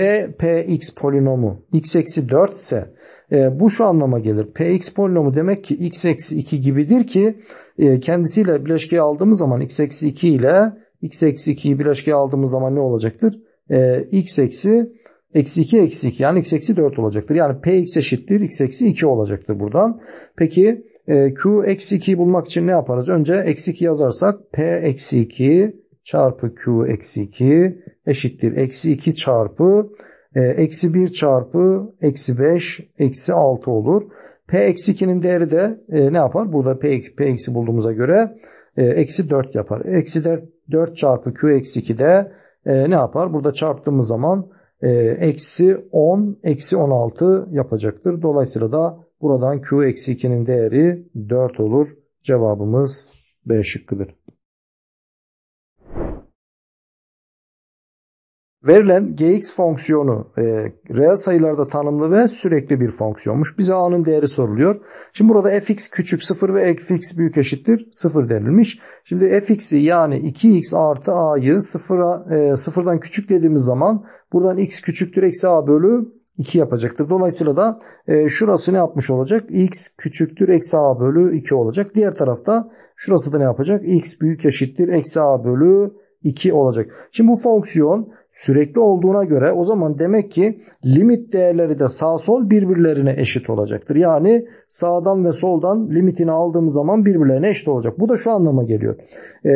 Px polinomu x eksi 4 ise e, bu şu anlama gelir. Px polinomu demek ki x eksi 2 gibidir ki e, kendisiyle bileşkeyi aldığımız zaman x eksi 2 ile x eksi 2'yi bileşkeye aldığımız zaman ne olacaktır? E, x eksi eksi 2 eksi 2 yani x eksi 4 olacaktır. Yani Px eşittir x eksi 2 olacaktır buradan. Peki e, Q eksi 2'yi bulmak için ne yaparız? Önce eksi 2 yazarsak P eksi 2 çarpı Q eksi 2 eşittir. Eksi 2 e, çarpı eksi 1 çarpı eksi 5 eksi 6 olur. P eksi 2'nin değeri de e, ne yapar? Burada P eksi, P eksi bulduğumuza göre e, eksi 4 yapar. Eksi 4, çarpı Q eksi 2 de e, ne yapar? Burada çarptığımız zaman e, eksi 10 eksi 16 yapacaktır. Dolayısıyla da buradan Q eksi 2'nin değeri 4 olur. Cevabımız B şıkkıdır. Verilen gx fonksiyonu e, reel sayılarda tanımlı ve sürekli bir fonksiyonmuş. Bize a'nın değeri soruluyor. Şimdi burada fx küçük 0 ve fx büyük eşittir 0 denilmiş. Şimdi fx'i yani 2x artı a'yı 0'a e, 0'dan küçük dediğimiz zaman buradan x küçüktür eksi a bölü 2 yapacaktır. Dolayısıyla da e, şurası ne yapmış olacak? x küçüktür eksi a bölü 2 olacak. Diğer tarafta şurası da ne yapacak? x büyük eşittir eksi a bölü 2 olacak. Şimdi bu fonksiyon sürekli olduğuna göre o zaman demek ki limit değerleri de sağ sol birbirlerine eşit olacaktır. Yani sağdan ve soldan limitini aldığımız zaman birbirlerine eşit olacak. Bu da şu anlama geliyor. Ee,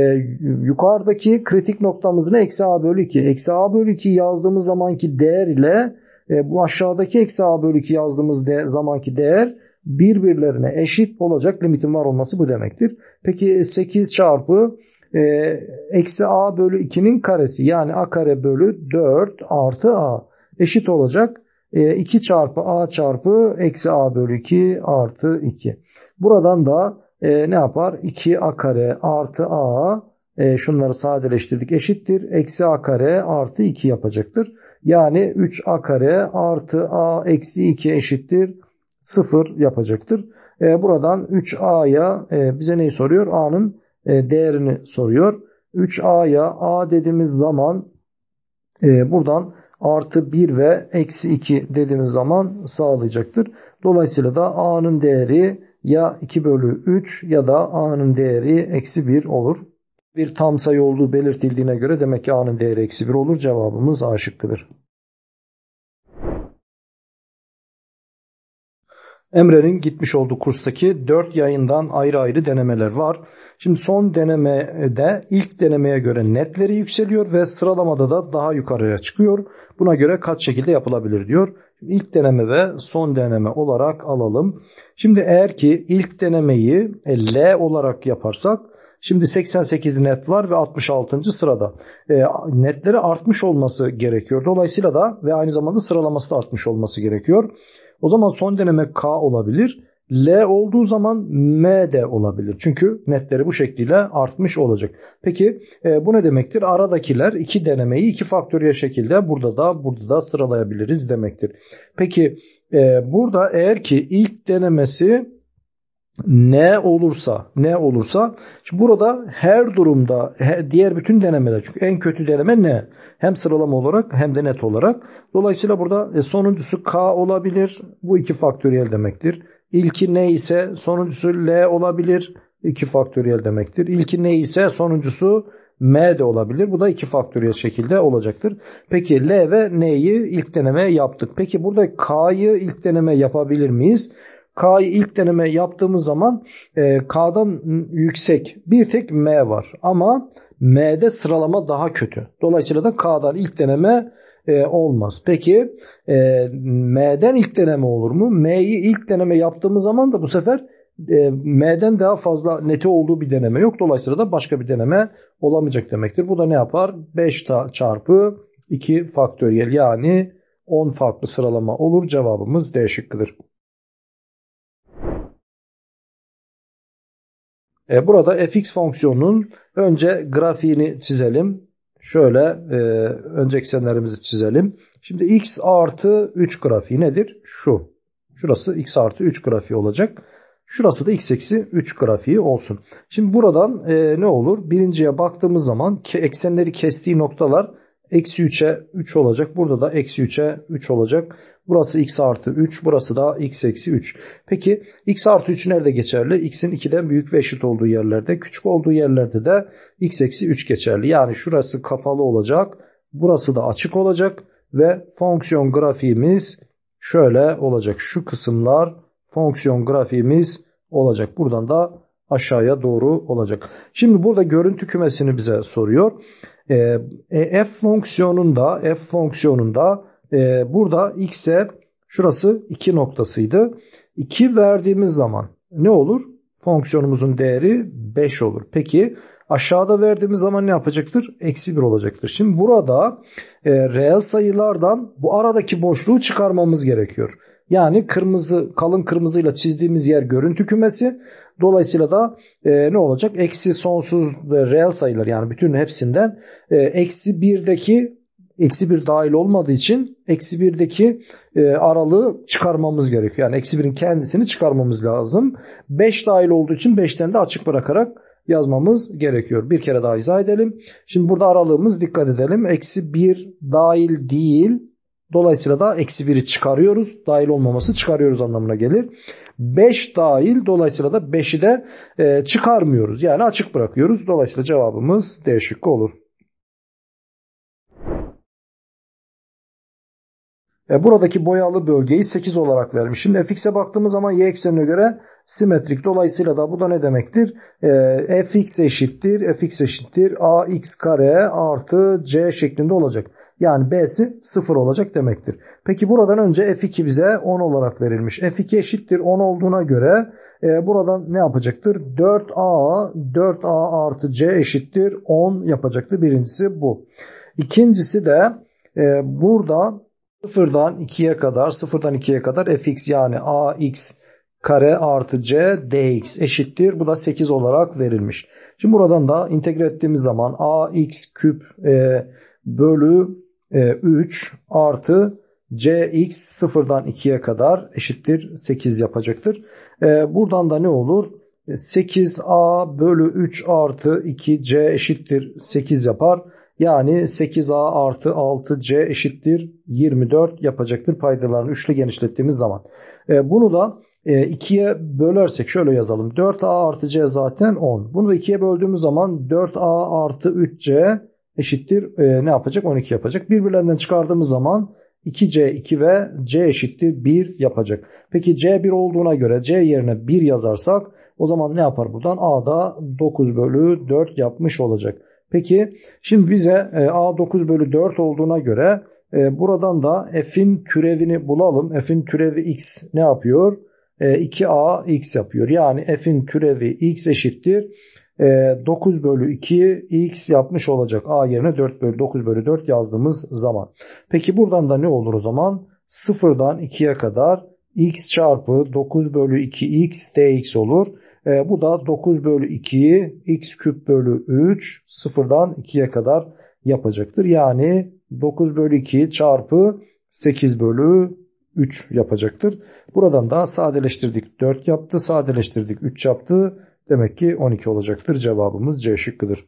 yukarıdaki kritik noktamız ne? Eksi a bölü 2. Eksi a bölü 2 yazdığımız zamanki değer ile e, bu aşağıdaki eksi a bölü 2 yazdığımız de, zamanki değer birbirlerine eşit olacak limitin var olması bu demektir. Peki 8 çarpı ee, eksi a bölü 2'nin karesi yani a kare bölü 4 artı a eşit olacak 2 ee, çarpı a çarpı eksi a bölü 2 artı 2. Buradan da e, ne yapar? 2a kare artı a e, şunları sadeleştirdik eşittir. Eksi a kare artı 2 yapacaktır. Yani 3a kare artı a eksi 2 eşittir 0 yapacaktır. E, buradan 3a'ya e, bize neyi soruyor? a'nın e, değerini soruyor. 3a'ya a dediğimiz zaman e, buradan artı 1 ve eksi 2 dediğimiz zaman sağlayacaktır. Dolayısıyla da a'nın değeri ya 2 bölü 3 ya da a'nın değeri eksi 1 olur. Bir tam sayı olduğu belirtildiğine göre demek ki a'nın değeri eksi 1 olur. Cevabımız a şıkkıdır. Emre'nin gitmiş olduğu kurstaki 4 yayından ayrı ayrı denemeler var. Şimdi son denemede ilk denemeye göre netleri yükseliyor ve sıralamada da daha yukarıya çıkıyor. Buna göre kaç şekilde yapılabilir diyor. İlk deneme ve son deneme olarak alalım. Şimdi eğer ki ilk denemeyi L olarak yaparsak Şimdi 88 net var ve 66. sırada. E, netleri artmış olması gerekiyor. Dolayısıyla da ve aynı zamanda sıralaması da artmış olması gerekiyor. O zaman son deneme K olabilir. L olduğu zaman M de olabilir. Çünkü netleri bu şekliyle artmış olacak. Peki e, bu ne demektir? Aradakiler iki denemeyi iki faktöriye şekilde burada da burada da sıralayabiliriz demektir. Peki e, burada eğer ki ilk denemesi ne olursa ne olursa şimdi burada her durumda diğer bütün denemede çünkü en kötü deneme ne hem sıralama olarak hem de net olarak dolayısıyla burada e, sonuncusu K olabilir bu iki faktöriyel demektir İlki ne ise sonuncusu L olabilir iki faktöriyel demektir İlki ne ise sonuncusu M de olabilir bu da iki faktöriyel şekilde olacaktır peki L ve N'yi ilk deneme yaptık peki burada K'yı ilk deneme yapabilir miyiz K'yı ilk deneme yaptığımız zaman e, K'dan yüksek bir tek M var ama M'de sıralama daha kötü. Dolayısıyla da K'dan ilk deneme e, olmaz. Peki e, M'den ilk deneme olur mu? M'yi ilk deneme yaptığımız zaman da bu sefer e, M'den daha fazla neti olduğu bir deneme yok. Dolayısıyla da başka bir deneme olamayacak demektir. Bu da ne yapar? 5 çarpı 2 faktöriyel yani 10 farklı sıralama olur. Cevabımız D şıkkıdır. E, burada fx fonksiyonunun önce grafiğini çizelim. Şöyle e, önce eksenlerimizi çizelim. Şimdi x artı 3 grafiği nedir? Şu. Şurası x artı 3 grafiği olacak. Şurası da x eksi 3 grafiği olsun. Şimdi buradan e, ne olur? Birinciye baktığımız zaman ki eksenleri kestiği noktalar Eksi 3'e 3 olacak. Burada da eksi 3'e 3 olacak. Burası x artı 3. Burası da x eksi 3. Peki x artı 3 nerede geçerli? x'in 2'den büyük ve eşit olduğu yerlerde. Küçük olduğu yerlerde de x eksi 3 geçerli. Yani şurası kapalı olacak. Burası da açık olacak. Ve fonksiyon grafiğimiz şöyle olacak. Şu kısımlar fonksiyon grafiğimiz olacak. Buradan da aşağıya doğru olacak. Şimdi burada görüntü kümesini bize soruyor. Ee, e, f fonksiyonunda f fonksiyonunda e, burada x'e şurası 2 noktasıydı. 2 verdiğimiz zaman ne olur? Fonksiyonumuzun değeri 5 olur. Peki aşağıda verdiğimiz zaman ne yapacaktır? Eksi 1 olacaktır. Şimdi burada e, reel sayılardan bu aradaki boşluğu çıkarmamız gerekiyor. Yani kırmızı kalın kırmızıyla çizdiğimiz yer görüntü kümesi. Dolayısıyla da e, ne olacak? Eksi sonsuz e, reel sayılar yani bütün hepsinden e, eksi birdeki eksi bir dahil olmadığı için eksi birdeki e, aralığı çıkarmamız gerekiyor. Yani eksi birin kendisini çıkarmamız lazım. 5 dahil olduğu için 5'ten de açık bırakarak yazmamız gerekiyor. Bir kere daha izah edelim. Şimdi burada aralığımız dikkat edelim. Eksi 1 dahil değil Dolayısıyla da eksi 1'i çıkarıyoruz. Dahil olmaması çıkarıyoruz anlamına gelir. 5 dahil dolayısıyla da 5'i de e, çıkarmıyoruz. Yani açık bırakıyoruz. Dolayısıyla cevabımız D şıkkı olur. E, buradaki boyalı bölgeyi 8 olarak vermişim. Fx'e baktığımız zaman y eksenine göre simetrik. Dolayısıyla da bu da ne demektir? E, fx eşittir, fx eşittir ax kare artı c şeklinde olacak. Yani b'si 0 olacak demektir. Peki buradan önce f2 bize 10 olarak verilmiş. f2 eşittir 10 olduğuna göre e, buradan ne yapacaktır? 4a, 4a artı c eşittir 10 yapacaktır Birincisi bu. İkincisi de e, burada sıfırdan 2'ye kadar sıfırdan 2'ye kadar fx yani ax kare artı c dx eşittir. Bu da 8 olarak verilmiş. Şimdi buradan da integre ettiğimiz zaman ax küp e, bölü e, 3 artı cx sıfırdan 2'ye kadar eşittir 8 yapacaktır. E, buradan da ne olur? 8a bölü 3 artı 2c eşittir 8 yapar. Yani 8a artı 6c eşittir 24 yapacaktır paydalarını üçlü genişlettiğimiz zaman. E, bunu da e, 2'ye bölersek şöyle yazalım. 4a artı c zaten 10. Bunu da 2'ye böldüğümüz zaman 4a artı 3c eşittir e, ne yapacak? 12 yapacak. Birbirlerinden çıkardığımız zaman 2c 2 ve c eşittir 1 yapacak. Peki c 1 olduğuna göre c yerine 1 yazarsak o zaman ne yapar buradan? a da 9 bölü 4 yapmış olacak. Peki şimdi bize e, a 9 bölü 4 olduğuna göre e, buradan da f'in türevini bulalım. f'in türevi x ne yapıyor? 2a e, x yapıyor. Yani f'in türevi x eşittir. 9 e, bölü 2 x yapmış olacak. a yerine 4 bölü 9 bölü 4 yazdığımız zaman. Peki buradan da ne olur o zaman? 0'dan 2'ye kadar x çarpı 9 bölü 2 x dx olur. E, bu da 9 bölü 2'yi x küp bölü 3 sıfırdan 2'ye kadar yapacaktır. Yani 9 bölü 2 çarpı 8 bölü 3 yapacaktır. Buradan daha sadeleştirdik 4 yaptı sadeleştirdik 3 yaptı. Demek ki 12 olacaktır cevabımız C şıkkıdır.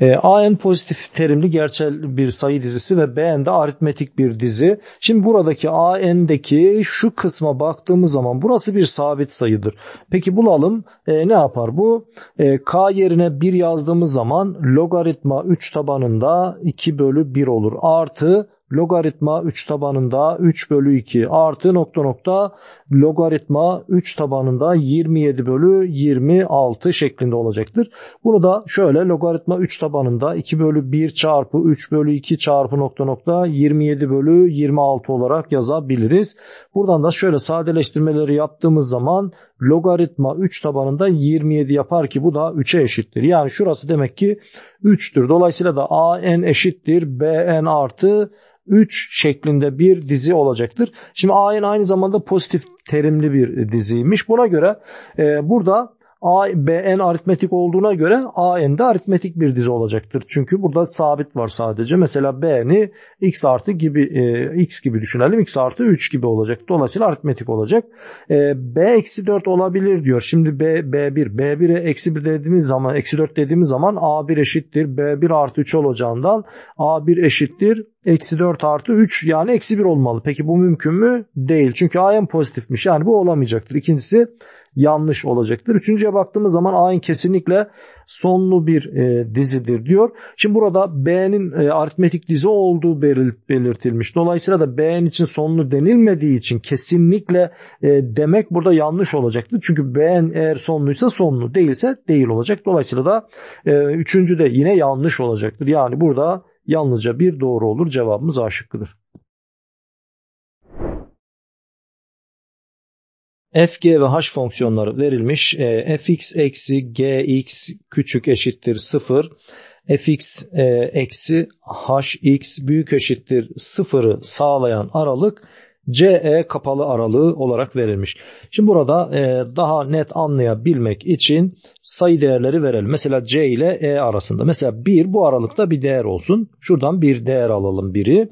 E, ee, AN pozitif terimli gerçel bir sayı dizisi ve BN de aritmetik bir dizi. Şimdi buradaki AN'deki şu kısma baktığımız zaman burası bir sabit sayıdır. Peki bulalım e, ne yapar bu? E, K yerine 1 yazdığımız zaman logaritma 3 tabanında 2 bölü 1 olur. Artı logaritma 3 tabanında 3 bölü 2 artı nokta nokta logaritma 3 tabanında 27 bölü 26 şeklinde olacaktır. Bunu da şöyle logaritma 3 tabanında 2 bölü 1 çarpı 3 bölü 2 çarpı nokta nokta 27 bölü 26 olarak yazabiliriz. Buradan da şöyle sadeleştirmeleri yaptığımız zaman logaritma 3 tabanında 27 yapar ki bu da 3'e eşittir. Yani şurası demek ki 3'tür. Dolayısıyla da a n eşittir bn artı 3 şeklinde bir dizi olacaktır. Şimdi AN aynı zamanda pozitif terimli bir diziymiş. Buna göre e, burada A, B, n aritmetik olduğuna göre A, n de aritmetik bir dizi olacaktır. Çünkü burada sabit var sadece. Mesela B'ni x artı gibi e, x gibi düşünelim. x artı 3 gibi olacak. Dolayısıyla aritmetik olacak. E, B eksi 4 olabilir diyor. Şimdi B, B1. B1'e eksi 1 dediğimiz zaman eksi 4 dediğimiz zaman A1 eşittir. B1 artı 3 olacağından A1 eşittir Eksi 4 artı 3 yani eksi 1 olmalı. Peki bu mümkün mü? Değil. Çünkü AN pozitifmiş. Yani bu olamayacaktır. İkincisi yanlış olacaktır. Üçüncüye baktığımız zaman A'nın kesinlikle sonlu bir e, dizidir diyor. Şimdi burada B'nin e, aritmetik dizi olduğu belirtilmiş. Dolayısıyla da B'nin için sonlu denilmediği için kesinlikle e, demek burada yanlış olacaktır. Çünkü B'n eğer sonluysa sonlu değilse değil olacak. Dolayısıyla da e, üçüncü de yine yanlış olacaktır. Yani burada Yalnızca bir doğru olur cevabımız A şıkkıdır. f, g ve h fonksiyonları verilmiş. E, fx eksi gx küçük eşittir 0. fx e, eksi hx büyük eşittir 0'ı sağlayan aralık CE kapalı aralığı olarak verilmiş. Şimdi burada e, daha net anlayabilmek için sayı değerleri verelim. Mesela C ile E arasında. Mesela 1 bu aralıkta bir değer olsun. Şuradan bir değer alalım biri.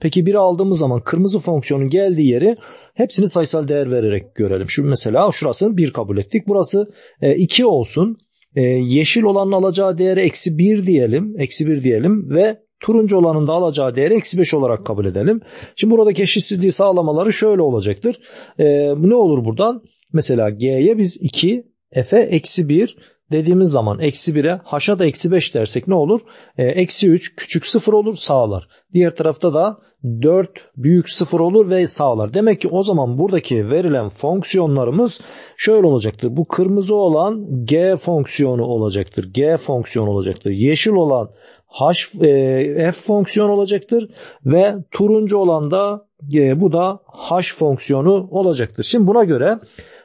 Peki 1'i aldığımız zaman kırmızı fonksiyonun geldiği yeri hepsini sayısal değer vererek görelim. Şimdi mesela şurasını 1 kabul ettik. Burası 2 e, olsun. E, yeşil olanın alacağı değeri eksi 1 diyelim. Eksi 1 diyelim ve Turuncu olanın da alacağı değeri eksi 5 olarak kabul edelim. Şimdi buradaki eşitsizliği sağlamaları şöyle olacaktır. E, ne olur buradan? Mesela G'ye biz 2, F'e eksi 1 dediğimiz zaman eksi 1'e haşa da eksi 5 dersek ne olur? E, eksi 3 küçük 0 olur sağlar. Diğer tarafta da 4 büyük 0 olur ve sağlar. Demek ki o zaman buradaki verilen fonksiyonlarımız şöyle olacaktır. Bu kırmızı olan g fonksiyonu olacaktır. G fonksiyonu olacaktır. Yeşil olan H, e, F fonksiyon olacaktır ve turuncu olan da e, bu da H fonksiyonu olacaktır. Şimdi buna göre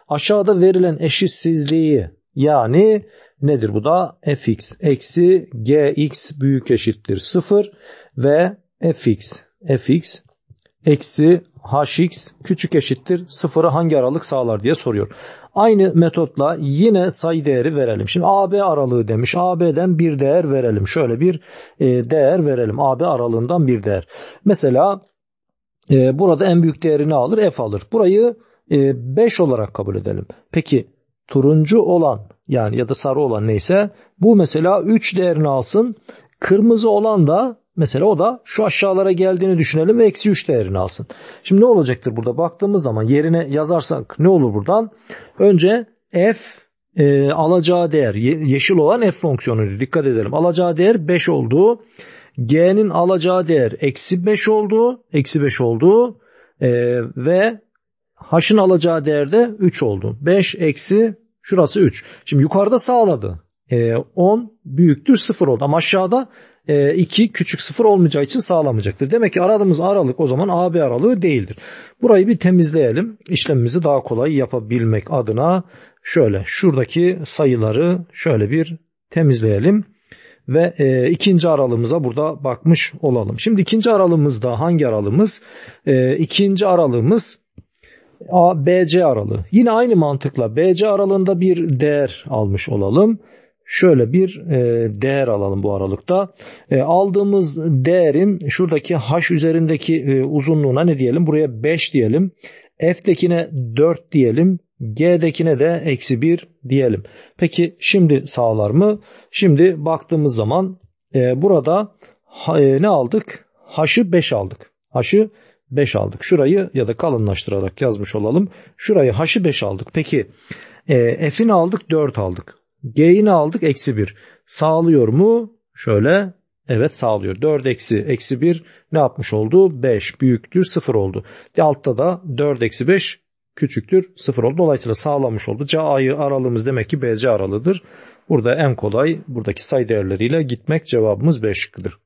aşağıda verilen eşitsizliği yani nedir bu da fx eksi gx büyük eşittir 0 ve fx fx eksi hx küçük eşittir 0'a hangi aralık sağlar diye soruyor. Aynı metotla yine sayı değeri verelim. Şimdi AB aralığı demiş. AB'den bir değer verelim. Şöyle bir e, değer verelim. AB aralığından bir değer. Mesela e, burada en büyük değerini alır F alır. Burayı 5 e, olarak kabul edelim. Peki turuncu olan yani ya da sarı olan neyse bu mesela 3 değerini alsın. Kırmızı olan da Mesela o da şu aşağılara geldiğini düşünelim ve eksi 3 değerini alsın. Şimdi ne olacaktır burada baktığımız zaman yerine yazarsak ne olur buradan? Önce f e, alacağı değer yeşil olan f fonksiyonuydu dikkat edelim. Alacağı değer 5 olduğu g'nin alacağı değer eksi 5 olduğu eksi 5 olduğu e, ve h'ın alacağı değer de 3 oldu. 5 eksi şurası 3. Şimdi yukarıda sağladı. E, 10 büyüktür 0 oldu ama aşağıda 2 e, küçük 0 olmayacağı için sağlamayacaktır. Demek ki aradığımız aralık o zaman AB aralığı değildir. Burayı bir temizleyelim. İşlemimizi daha kolay yapabilmek adına şöyle şuradaki sayıları şöyle bir temizleyelim ve e, ikinci aralığımıza burada bakmış olalım. Şimdi ikinci aralığımızda hangi aralığımız? E, ikinci aralığımız A, BC aralığı. Yine aynı mantıkla BC aralığında bir değer almış olalım şöyle bir e, değer alalım bu aralıkta. E, aldığımız değerin şuradaki h üzerindeki e, uzunluğuna ne diyelim? Buraya 5 diyelim. F'dekine 4 diyelim. G'dekine de eksi 1 diyelim. Peki şimdi sağlar mı? Şimdi baktığımız zaman burada ne aldık? H'ı 5 aldık. H'ı 5 aldık. Şurayı ya da kalınlaştırarak yazmış olalım. Şurayı h'ı 5 aldık. Peki e, f'ini aldık 4 aldık. G'ini aldık eksi 1. Sağlıyor mu? Şöyle evet sağlıyor. 4 eksi eksi 1 ne yapmış oldu? 5 büyüktür 0 oldu. De altta da 4 eksi 5 küçüktür 0 oldu. Dolayısıyla sağlamış oldu. C aralığımız demek ki BC aralığıdır. Burada en kolay buradaki sayı değerleriyle gitmek cevabımız B şıkkıdır.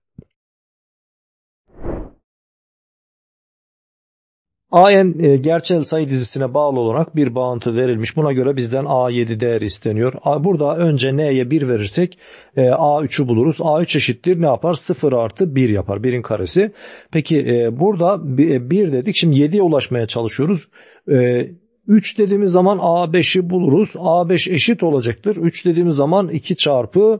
A'n e, gerçel sayı dizisine bağlı olarak bir bağıntı verilmiş. Buna göre bizden A7 değer isteniyor. Burada önce N'ye 1 verirsek e, A3'ü buluruz. A3 eşittir ne yapar? 0 artı 1 yapar. 1'in karesi. Peki e, burada 1 dedik. Şimdi 7'ye ulaşmaya çalışıyoruz. 3 dediğimiz zaman A5'i buluruz. A5 eşit olacaktır. 3 dediğimiz zaman 2 çarpı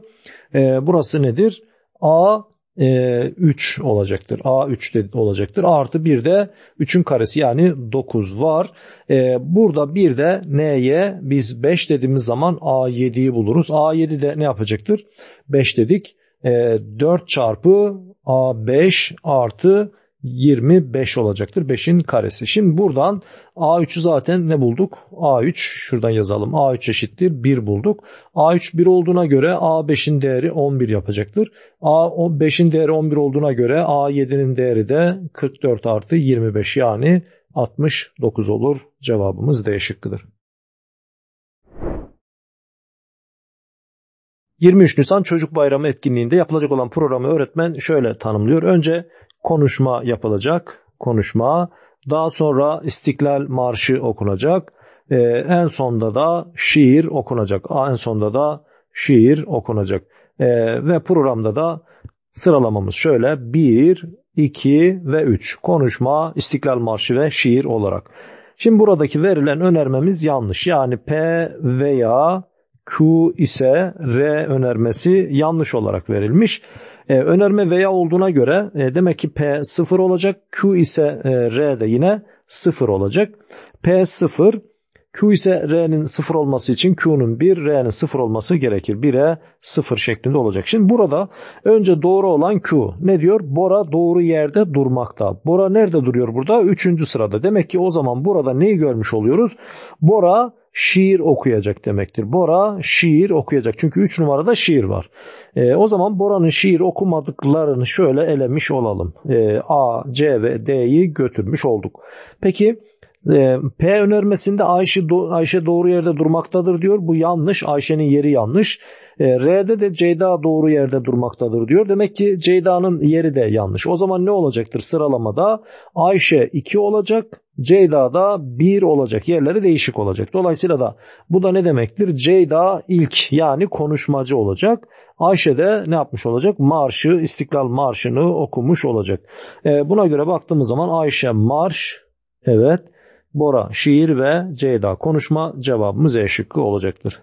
burası nedir? A e, 3 olacaktır. A3 de olacaktır. Artı bir de 3'ün karesi yani 9 var. E, burada bir de N'ye biz 5 dediğimiz zaman A7'yi buluruz. A7 de ne yapacaktır? 5 dedik. E, 4 çarpı A5 artı 25 olacaktır. 5'in karesi. Şimdi buradan A3'ü zaten ne bulduk? A3 şuradan yazalım. A3 eşittir 1 bulduk. A3 1 olduğuna göre A5'in değeri 11 yapacaktır. A5'in değeri 11 olduğuna göre A7'nin değeri de 44 artı 25 yani 69 olur. Cevabımız D şıkkıdır. 23 Nisan Çocuk Bayramı etkinliğinde yapılacak olan programı öğretmen şöyle tanımlıyor. Önce konuşma yapılacak. Konuşma. Daha sonra İstiklal Marşı okunacak. Ee, en sonda da şiir okunacak. En sonda da şiir okunacak. Ee, ve programda da sıralamamız şöyle 1, 2 ve 3 konuşma, İstiklal Marşı ve şiir olarak. Şimdi buradaki verilen önermemiz yanlış. Yani P veya Q ise R önermesi yanlış olarak verilmiş. E, önerme veya olduğuna göre e, demek ki P 0 olacak. Q ise e, R de yine 0 olacak. P 0 Q ise R'nin 0 olması için Q'nun 1, R'nin 0 olması gerekir. 1'e 0 şeklinde olacak. Şimdi burada önce doğru olan Q. Ne diyor? Bora doğru yerde durmakta. Bora nerede duruyor burada? 3. sırada. Demek ki o zaman burada neyi görmüş oluyoruz? Bora şiir okuyacak demektir. Bora şiir okuyacak. Çünkü 3 numarada şiir var. E, o zaman Bora'nın şiir okumadıklarını şöyle elemiş olalım. E, A, C ve D'yi götürmüş olduk. Peki e, P önermesinde Ayşe, do, Ayşe doğru yerde durmaktadır diyor. Bu yanlış. Ayşe'nin yeri yanlış. E, R'de de Ceyda doğru yerde durmaktadır diyor. Demek ki Ceyda'nın yeri de yanlış. O zaman ne olacaktır sıralamada? Ayşe 2 olacak. Ceyda'da bir olacak. Yerleri değişik olacak. Dolayısıyla da bu da ne demektir? Ceyda ilk yani konuşmacı olacak. Ayşe de ne yapmış olacak? Marşı, İstiklal Marşı'nı okumuş olacak. E, buna göre baktığımız zaman Ayşe marş, evet, Bora şiir ve Ceyda konuşma cevabımız E şıkkı olacaktır.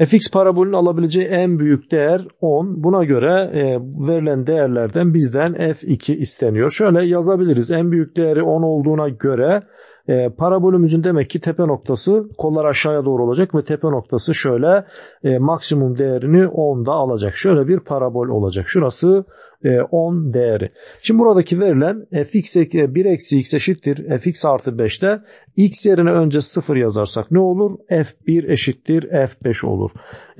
fx parabolünün alabileceği en büyük değer 10. Buna göre e, verilen değerlerden bizden f2 isteniyor. Şöyle yazabiliriz. En büyük değeri 10 olduğuna göre e, ee, parabolümüzün demek ki tepe noktası kollar aşağıya doğru olacak ve tepe noktası şöyle e, maksimum değerini 10'da alacak. Şöyle bir parabol olacak. Şurası e, 10 değeri. Şimdi buradaki verilen fx 1 e, eksi x eşittir fx artı 5'te x yerine önce 0 yazarsak ne olur? f1 eşittir f5 olur.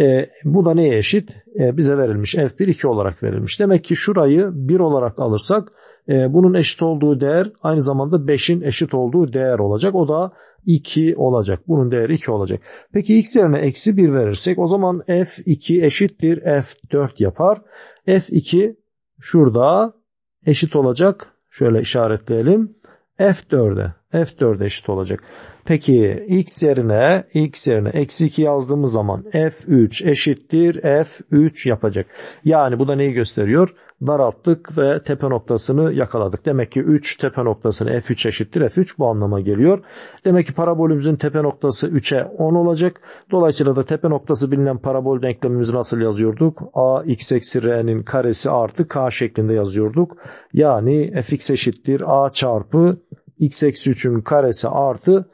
E, bu da neye eşit? E, bize verilmiş f1 2 olarak verilmiş. Demek ki şurayı 1 olarak alırsak e, bunun eşit olduğu değer aynı zamanda 5'in eşit olduğu değer olacak. O da 2 olacak. Bunun değeri 2 olacak. Peki x yerine eksi 1 verirsek o zaman f2 eşittir f4 yapar. f2 şurada eşit olacak. Şöyle işaretleyelim. F4'e. F4'e eşit olacak. Peki x yerine x yerine eksi 2 yazdığımız zaman F3 eşittir F3 yapacak. Yani bu da neyi gösteriyor? daralttık ve tepe noktasını yakaladık. Demek ki 3 tepe noktasını F3 eşittir F3 bu anlama geliyor. Demek ki parabolümüzün tepe noktası 3'e 10 olacak. Dolayısıyla da tepe noktası bilinen parabol denklemimizi nasıl yazıyorduk? A x eksi r'nin karesi artı k şeklinde yazıyorduk. Yani fx eşittir a çarpı x eksi 3'ün karesi artı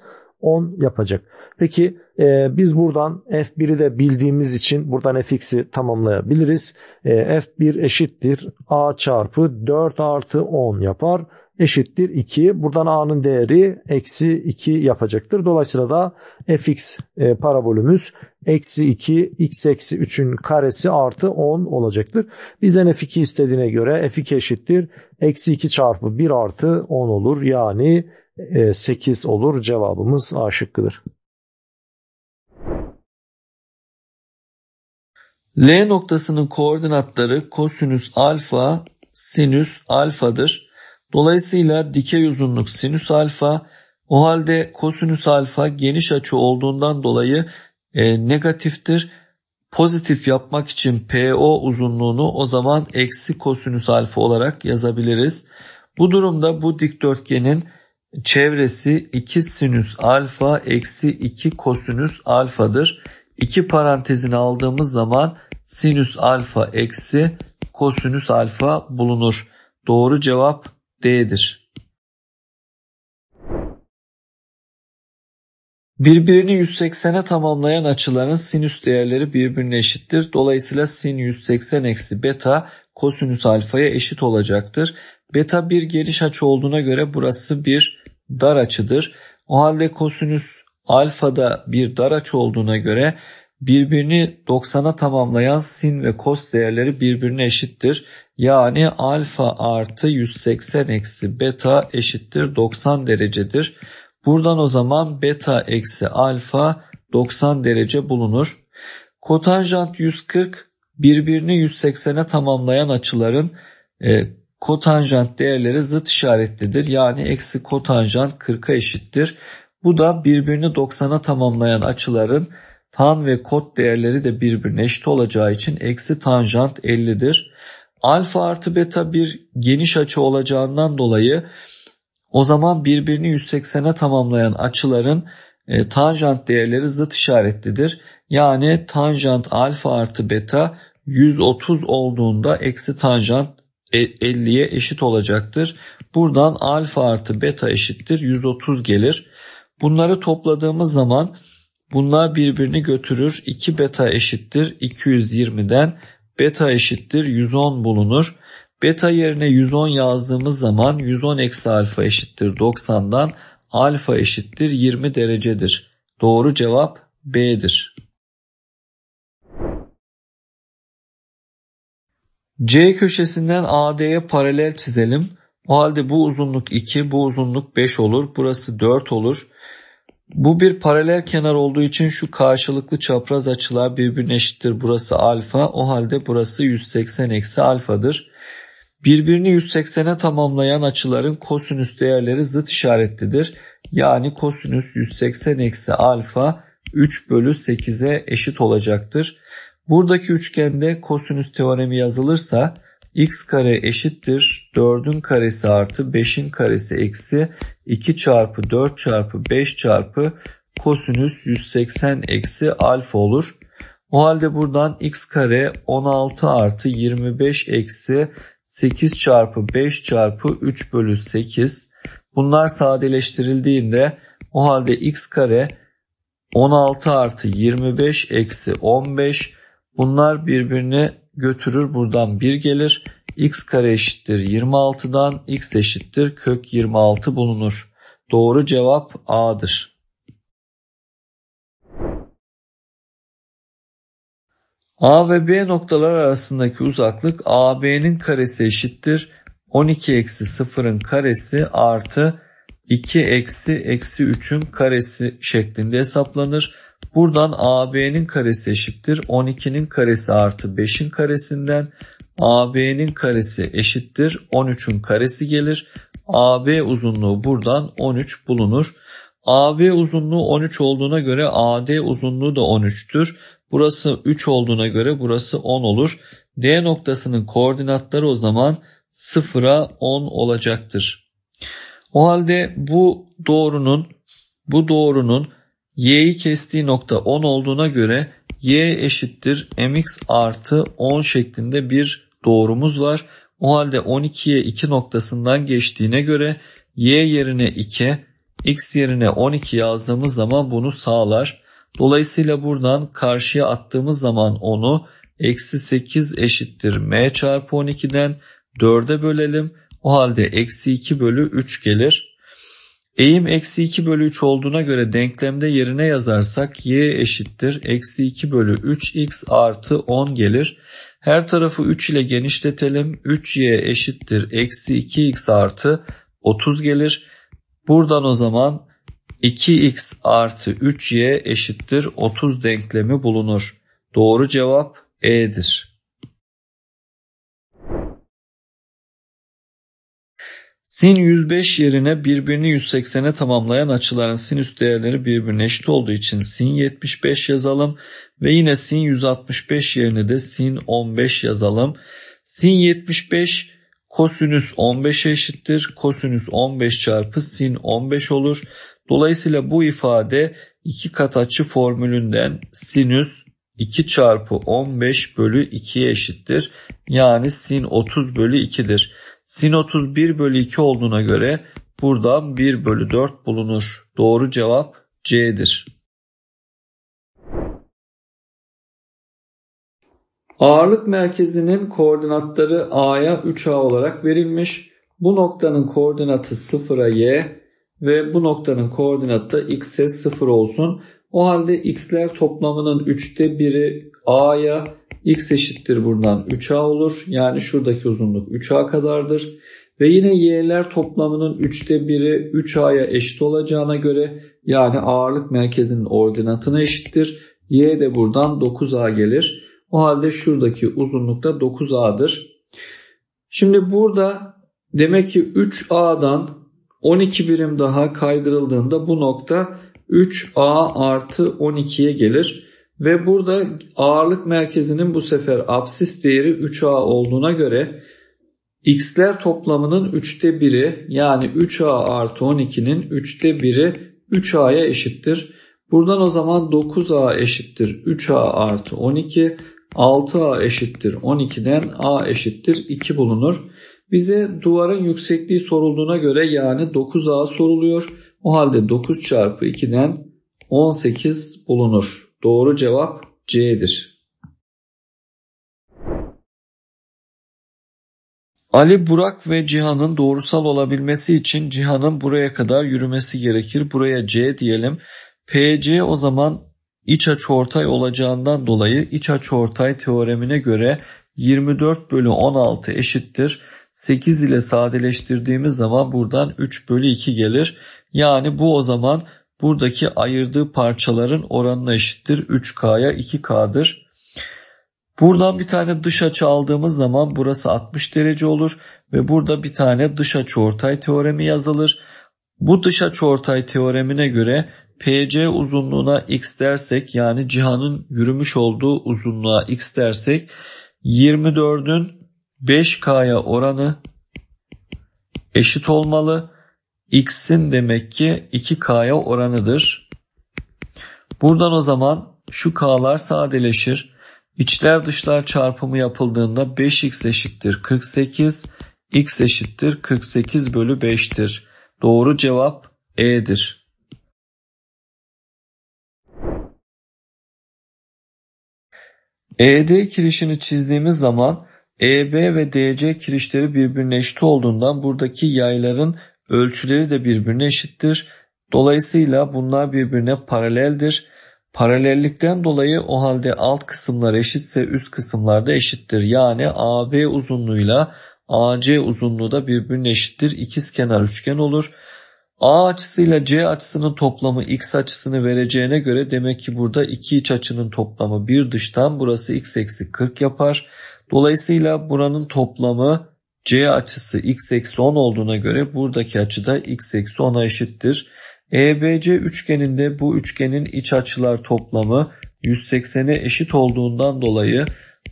10 yapacak. Peki e, biz buradan F1'i de bildiğimiz için buradan Fx'i tamamlayabiliriz. E, F1 eşittir A çarpı 4 artı 10 yapar eşittir 2. Buradan A'nın değeri eksi 2 yapacaktır. Dolayısıyla da Fx e, parabolümüz eksi 2 x eksi 3'ün karesi artı 10 olacaktır. Bizden F2 istediğine göre F2 eşittir. Eksi 2 çarpı 1 artı 10 olur. Yani 8 ee, olur. Cevabımız A şıkkıdır. L noktasının koordinatları kosinüs alfa, sinüs alfadır. Dolayısıyla dikey uzunluk sinüs alfa, o halde kosinüs alfa geniş açı olduğundan dolayı e, negatiftir. Pozitif yapmak için PO uzunluğunu o zaman eksi kosinüs alfa olarak yazabiliriz. Bu durumda bu dikdörtgenin çevresi 2 sinüs alfa eksi 2 kosinüs alfadır. 2 parantezini aldığımız zaman sinüs alfa eksi kosinüs alfa bulunur. Doğru cevap D'dir. Birbirini 180'e tamamlayan açıların sinüs değerleri birbirine eşittir. Dolayısıyla sin 180 eksi beta kosinüs alfaya eşit olacaktır. Beta bir geniş açı olduğuna göre burası bir dar açıdır. O halde kosinüs alfada bir dar açı olduğuna göre birbirini 90'a tamamlayan sin ve kos değerleri birbirine eşittir. Yani alfa artı 180 eksi beta eşittir 90 derecedir. Buradan o zaman beta eksi alfa 90 derece bulunur. Kotanjant 140 birbirini 180'e tamamlayan açıların e, kotanjant değerleri zıt işaretlidir. Yani eksi kotanjant 40'a eşittir. Bu da birbirini 90'a tamamlayan açıların tan ve kot değerleri de birbirine eşit olacağı için eksi tanjant 50'dir. Alfa artı beta bir geniş açı olacağından dolayı o zaman birbirini 180'e tamamlayan açıların e, tanjant değerleri zıt işaretlidir. Yani tanjant alfa artı beta 130 olduğunda eksi tanjant 50'ye eşit olacaktır. Buradan alfa artı beta eşittir 130 gelir. Bunları topladığımız zaman bunlar birbirini götürür. 2 beta eşittir 220'den beta eşittir 110 bulunur. Beta yerine 110 yazdığımız zaman 110 eksi alfa eşittir 90'dan alfa eşittir 20 derecedir. Doğru cevap B'dir. C köşesinden AD'ye paralel çizelim. O halde bu uzunluk 2, bu uzunluk 5 olur. Burası 4 olur. Bu bir paralel kenar olduğu için şu karşılıklı çapraz açılar birbirine eşittir. Burası alfa. O halde burası 180 eksi alfadır. Birbirini 180'e tamamlayan açıların kosinüs değerleri zıt işaretlidir. Yani kosinüs 180 eksi alfa 3 bölü 8'e eşit olacaktır. Buradaki üçgende kosinüs teoremi yazılırsa x kare eşittir 4'ün karesi artı 5'in karesi eksi 2 çarpı 4 çarpı 5 çarpı kosinüs 180 eksi alfa olur. O halde buradan x kare 16 artı 25 eksi 8 çarpı 5 çarpı 3 bölü 8. Bunlar sadeleştirildiğinde o halde x kare 16 artı 25 eksi 15 Bunlar birbirini götürür buradan 1 gelir. x kare eşittir 26'dan x eşittir kök 26 bulunur. Doğru cevap A'dır. 'A' ve 'B' noktalar arasındaki uzaklık AB'nin karesi eşittir 12 eksi 0'ın karesi artı 2 eksi eksi 3'ün karesi şeklinde hesaplanır. Buradan AB'nin karesi eşittir 12'nin karesi artı 5'in karesinden AB'nin karesi eşittir 13'ün karesi gelir. AB uzunluğu buradan 13 bulunur. AB uzunluğu 13 olduğuna göre AD uzunluğu da 13'tür. Burası 3 olduğuna göre burası 10 olur. D noktasının koordinatları o zaman 0'a 10 olacaktır. O halde bu doğrunun bu doğrunun y'yi kestiği nokta 10 olduğuna göre y eşittir mx artı 10 şeklinde bir doğrumuz var. O halde 12'ye 2 noktasından geçtiğine göre y yerine 2, x yerine 12 yazdığımız zaman bunu sağlar. Dolayısıyla buradan karşıya attığımız zaman onu eksi 8 eşittir m çarpı 12'den 4'e bölelim. O halde eksi 2 bölü 3 gelir. Eğim eksi 2 bölü 3 olduğuna göre denklemde yerine yazarsak y eşittir. Eksi 2 bölü 3x artı 10 gelir. Her tarafı 3 ile genişletelim. 3y eşittir. Eksi 2x artı 30 gelir. Buradan o zaman 2x artı 3y eşittir 30 denklemi bulunur. Doğru cevap E'dir. Sin 105 yerine birbirini 180'e tamamlayan açıların sinüs değerleri birbirine eşit olduğu için sin 75 yazalım ve yine sin 165 yerine de sin 15 yazalım. Sin 75 kosinüs 15'e eşittir. Kosinüs 15 çarpı sin 15 olur. Dolayısıyla bu ifade iki kat açı formülünden sinüs 2 çarpı 15 bölü 2'ye eşittir. Yani sin 30 bölü 2'dir. Sin 31 bölü 2 olduğuna göre buradan 1 bölü 4 bulunur. Doğru cevap C'dir. Ağırlık merkezinin koordinatları A'ya 3A olarak verilmiş. Bu noktanın koordinatı 0'a Y ve bu noktanın koordinatı da X'e 0 olsun. O halde X'ler toplamının 3'te 1'i A'ya x eşittir buradan 3a olur. Yani şuradaki uzunluk 3a kadardır. Ve yine y'ler toplamının 3'te 1'i 3a'ya eşit olacağına göre yani ağırlık merkezinin ordinatına eşittir. y de buradan 9a gelir. O halde şuradaki uzunluk da 9a'dır. Şimdi burada demek ki 3a'dan 12 birim daha kaydırıldığında bu nokta 3a artı 12'ye gelir. Ve burada ağırlık merkezinin bu sefer absis değeri 3A olduğuna göre x'ler toplamının 3'te 1'i yani 3A artı 12'nin 3'te 1'i 3A'ya eşittir. Buradan o zaman 9A eşittir 3A artı 12, 6A eşittir 12'den A eşittir 2 bulunur. Bize duvarın yüksekliği sorulduğuna göre yani 9A soruluyor. O halde 9 çarpı 2'den 18 bulunur. Doğru cevap C'dir. Ali, Burak ve Cihan'ın doğrusal olabilmesi için Cihan'ın buraya kadar yürümesi gerekir. Buraya C diyelim. PC o zaman iç açıortay olacağından dolayı iç açıortay teoremine göre 24 bölü 16 eşittir. 8 ile sadeleştirdiğimiz zaman buradan 3 bölü 2 gelir. Yani bu o zaman buradaki ayırdığı parçaların oranına eşittir. 3K'ya 2K'dır. Buradan bir tane dış açı aldığımız zaman burası 60 derece olur ve burada bir tane dış açı ortay teoremi yazılır. Bu dış açı ortay teoremine göre PC uzunluğuna x dersek yani cihanın yürümüş olduğu uzunluğa x dersek 24'ün 5K'ya oranı eşit olmalı x'in demek ki 2k'ya oranıdır. Buradan o zaman şu k'lar sadeleşir. İçler dışlar çarpımı yapıldığında 5x eşittir 48, x eşittir 48 bölü 5'tir. Doğru cevap E'dir. ED kirişini çizdiğimiz zaman EB ve DC kirişleri birbirine eşit olduğundan buradaki yayların Ölçüleri de birbirine eşittir. Dolayısıyla bunlar birbirine paraleldir. Paralellikten dolayı o halde alt kısımlar eşitse üst kısımlar da eşittir. Yani AB uzunluğuyla AC uzunluğu da birbirine eşittir. İkiz kenar üçgen olur. A açısıyla C açısının toplamı x açısını vereceğine göre demek ki burada iki iç açının toplamı bir dıştan burası x eksi 40 yapar. Dolayısıyla buranın toplamı C açısı x eksi 10 olduğuna göre buradaki açı da x eksi 10'a eşittir. EBC üçgeninde bu üçgenin iç açılar toplamı 180'e eşit olduğundan dolayı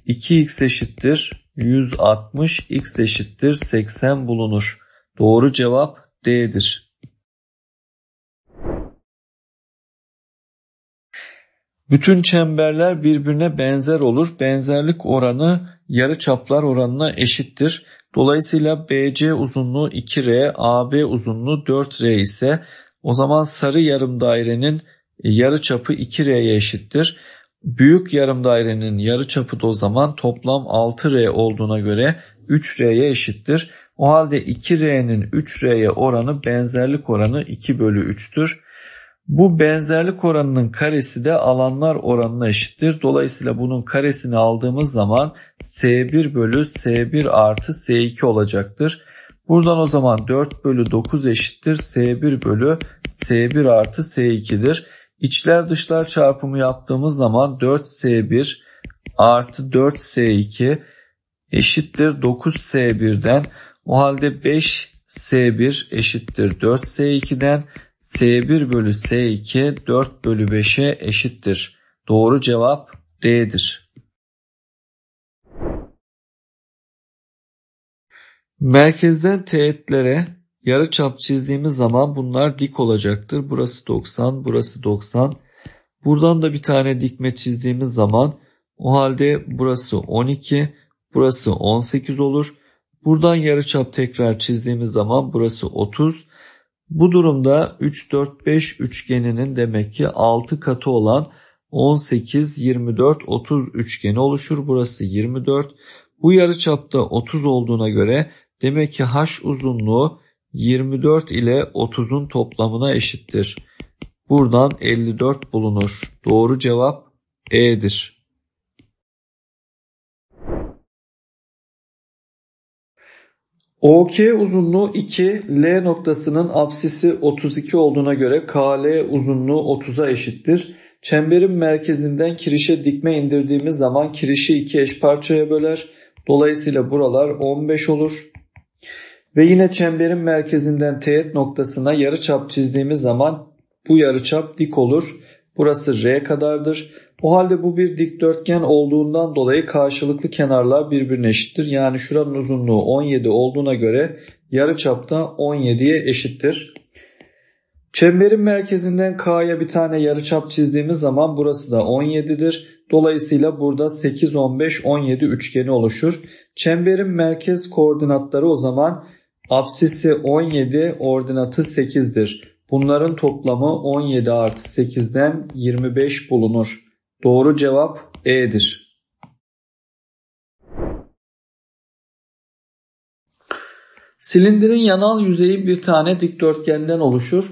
2x eşittir 160 x eşittir 80 bulunur. Doğru cevap D'dir. Bütün çemberler birbirine benzer olur. Benzerlik oranı yarı çaplar oranına eşittir. Dolayısıyla BC uzunluğu 2R, AB uzunluğu 4R ise o zaman sarı yarım dairenin yarı çapı 2R'ye eşittir. Büyük yarım dairenin yarı çapı da o zaman toplam 6R olduğuna göre 3R'ye eşittir. O halde 2R'nin 3R'ye oranı benzerlik oranı 2 bölü 3'tür. Bu benzerlik oranının karesi de alanlar oranına eşittir. Dolayısıyla bunun karesini aldığımız zaman S1 bölü S1 artı S2 olacaktır. Buradan o zaman 4 bölü 9 eşittir. S1 bölü S1 artı S2'dir. İçler dışlar çarpımı yaptığımız zaman 4S1 artı 4S2 eşittir 9S1'den. O halde 5S1 eşittir 4S2'den S1 bölü S2 4 bölü 5'e eşittir. Doğru cevap D'dir. Merkezden teğetlere yarı çap çizdiğimiz zaman bunlar dik olacaktır. Burası 90, burası 90. Buradan da bir tane dikme çizdiğimiz zaman o halde burası 12, burası 18 olur. Buradan yarı çap tekrar çizdiğimiz zaman burası 30, bu durumda 3-4-5 üçgeninin demek ki 6 katı olan 18-24-30 üçgeni oluşur. Burası 24. Bu yarıçapta 30 olduğuna göre demek ki h uzunluğu 24 ile 30'un toplamına eşittir. Buradan 54 bulunur. Doğru cevap E'dir. OK uzunluğu 2, L noktasının apsisi 32 olduğuna göre KL uzunluğu 30'a eşittir. Çemberin merkezinden kirişe dikme indirdiğimiz zaman kirişi iki eş parçaya böler. Dolayısıyla buralar 15 olur. Ve yine çemberin merkezinden teğet noktasına yarıçap çizdiğimiz zaman bu yarıçap dik olur. Burası R kadardır. O halde bu bir dikdörtgen olduğundan dolayı karşılıklı kenarlar birbirine eşittir. Yani şuranın uzunluğu 17 olduğuna göre yarı çapta 17'ye eşittir. Çemberin merkezinden K'ya bir tane yarıçap çizdiğimiz zaman burası da 17'dir. Dolayısıyla burada 8, 15, 17 üçgeni oluşur. Çemberin merkez koordinatları o zaman absisi 17, ordinatı 8'dir. Bunların toplamı 17 artı 8'den 25 bulunur. Doğru cevap E'dir. Silindirin yanal yüzeyi bir tane dikdörtgenden oluşur.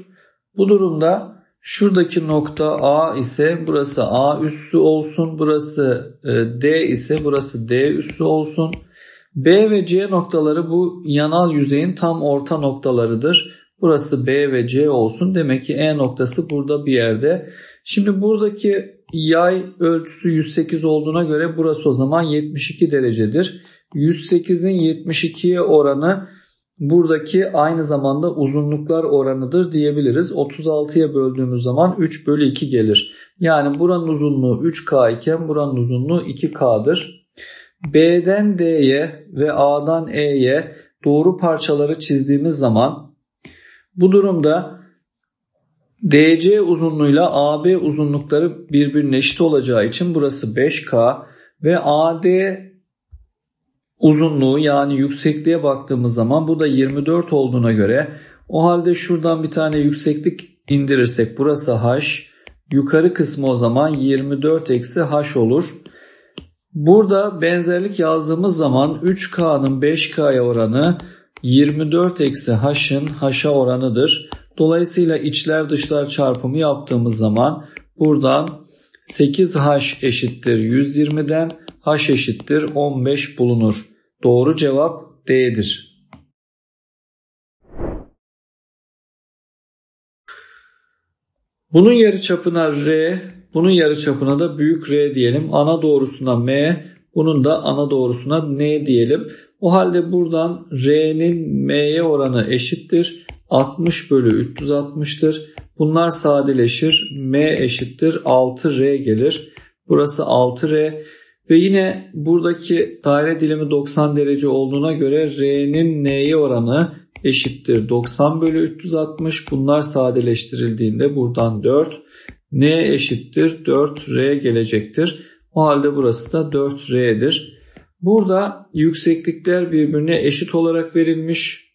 Bu durumda Şuradaki nokta A ise burası A üssü olsun. Burası e, D ise burası D üssü olsun. B ve C noktaları bu yanal yüzeyin tam orta noktalarıdır. Burası B ve C olsun. Demek ki E noktası burada bir yerde. Şimdi buradaki yay ölçüsü 108 olduğuna göre burası o zaman 72 derecedir. 108'in 72'ye oranı buradaki aynı zamanda uzunluklar oranıdır diyebiliriz. 36'ya böldüğümüz zaman 3 bölü 2 gelir. Yani buranın uzunluğu 3K iken buranın uzunluğu 2K'dır. B'den D'ye ve A'dan E'ye doğru parçaları çizdiğimiz zaman bu durumda DC uzunluğuyla AB uzunlukları birbirine eşit olacağı için burası 5K ve AD uzunluğu yani yüksekliğe baktığımız zaman bu da 24 olduğuna göre o halde şuradan bir tane yükseklik indirirsek burası h yukarı kısmı o zaman 24 eksi h olur. Burada benzerlik yazdığımız zaman 3K'nın 5K'ya oranı 24 eksi h'ın h'a oranıdır. Dolayısıyla içler dışlar çarpımı yaptığımız zaman buradan 8H eşittir 120'den H eşittir 15 bulunur. Doğru cevap D'dir. Bunun yarı yarıçapına R, bunun yarı çapına da büyük R diyelim. Ana doğrusuna M, bunun da ana doğrusuna N diyelim. O halde buradan R'nin M'ye oranı eşittir. 60 bölü 360'tır. Bunlar sadeleşir. M eşittir 6R gelir. Burası 6R ve yine buradaki daire dilimi 90 derece olduğuna göre R'nin N'ye oranı eşittir 90 bölü 360. Bunlar sadeleştirildiğinde buradan 4 N eşittir 4R gelecektir. O halde burası da 4R'dir. Burada yükseklikler birbirine eşit olarak verilmiş.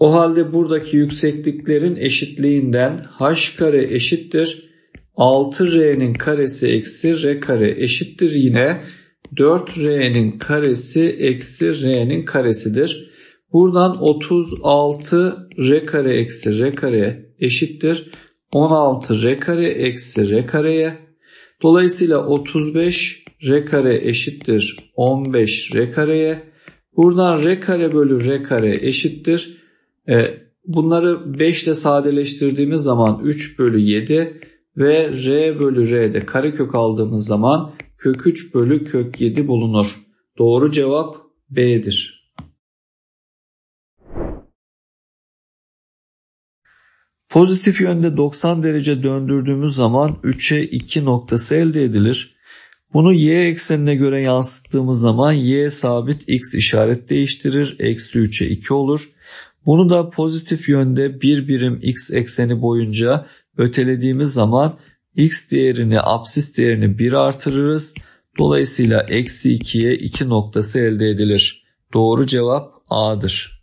O halde buradaki yüksekliklerin eşitliğinden h kare eşittir 6r'nin karesi eksi r kare eşittir yine 4r'nin karesi eksi r'nin karesidir. Buradan 36 r kare eksi r kare eşittir 16 r kare eksi r kareye. Dolayısıyla 35 r kare eşittir 15 r kareye. Buradan r kare bölü r kare eşittir e, bunları 5 ile sadeleştirdiğimiz zaman 3 bölü 7 ve r bölü r'de karekök aldığımız zaman kök 3 bölü kök 7 bulunur. Doğru cevap B'dir. Pozitif yönde 90 derece döndürdüğümüz zaman 3'e 2 noktası elde edilir. Bunu y eksenine göre yansıttığımız zaman y sabit x işaret değiştirir. Eksi 3'e 2 olur. Bunu da pozitif yönde bir birim x ekseni boyunca ötelediğimiz zaman x değerini absis değerini 1 artırırız. Dolayısıyla eksi 2'ye 2 noktası elde edilir. Doğru cevap A'dır.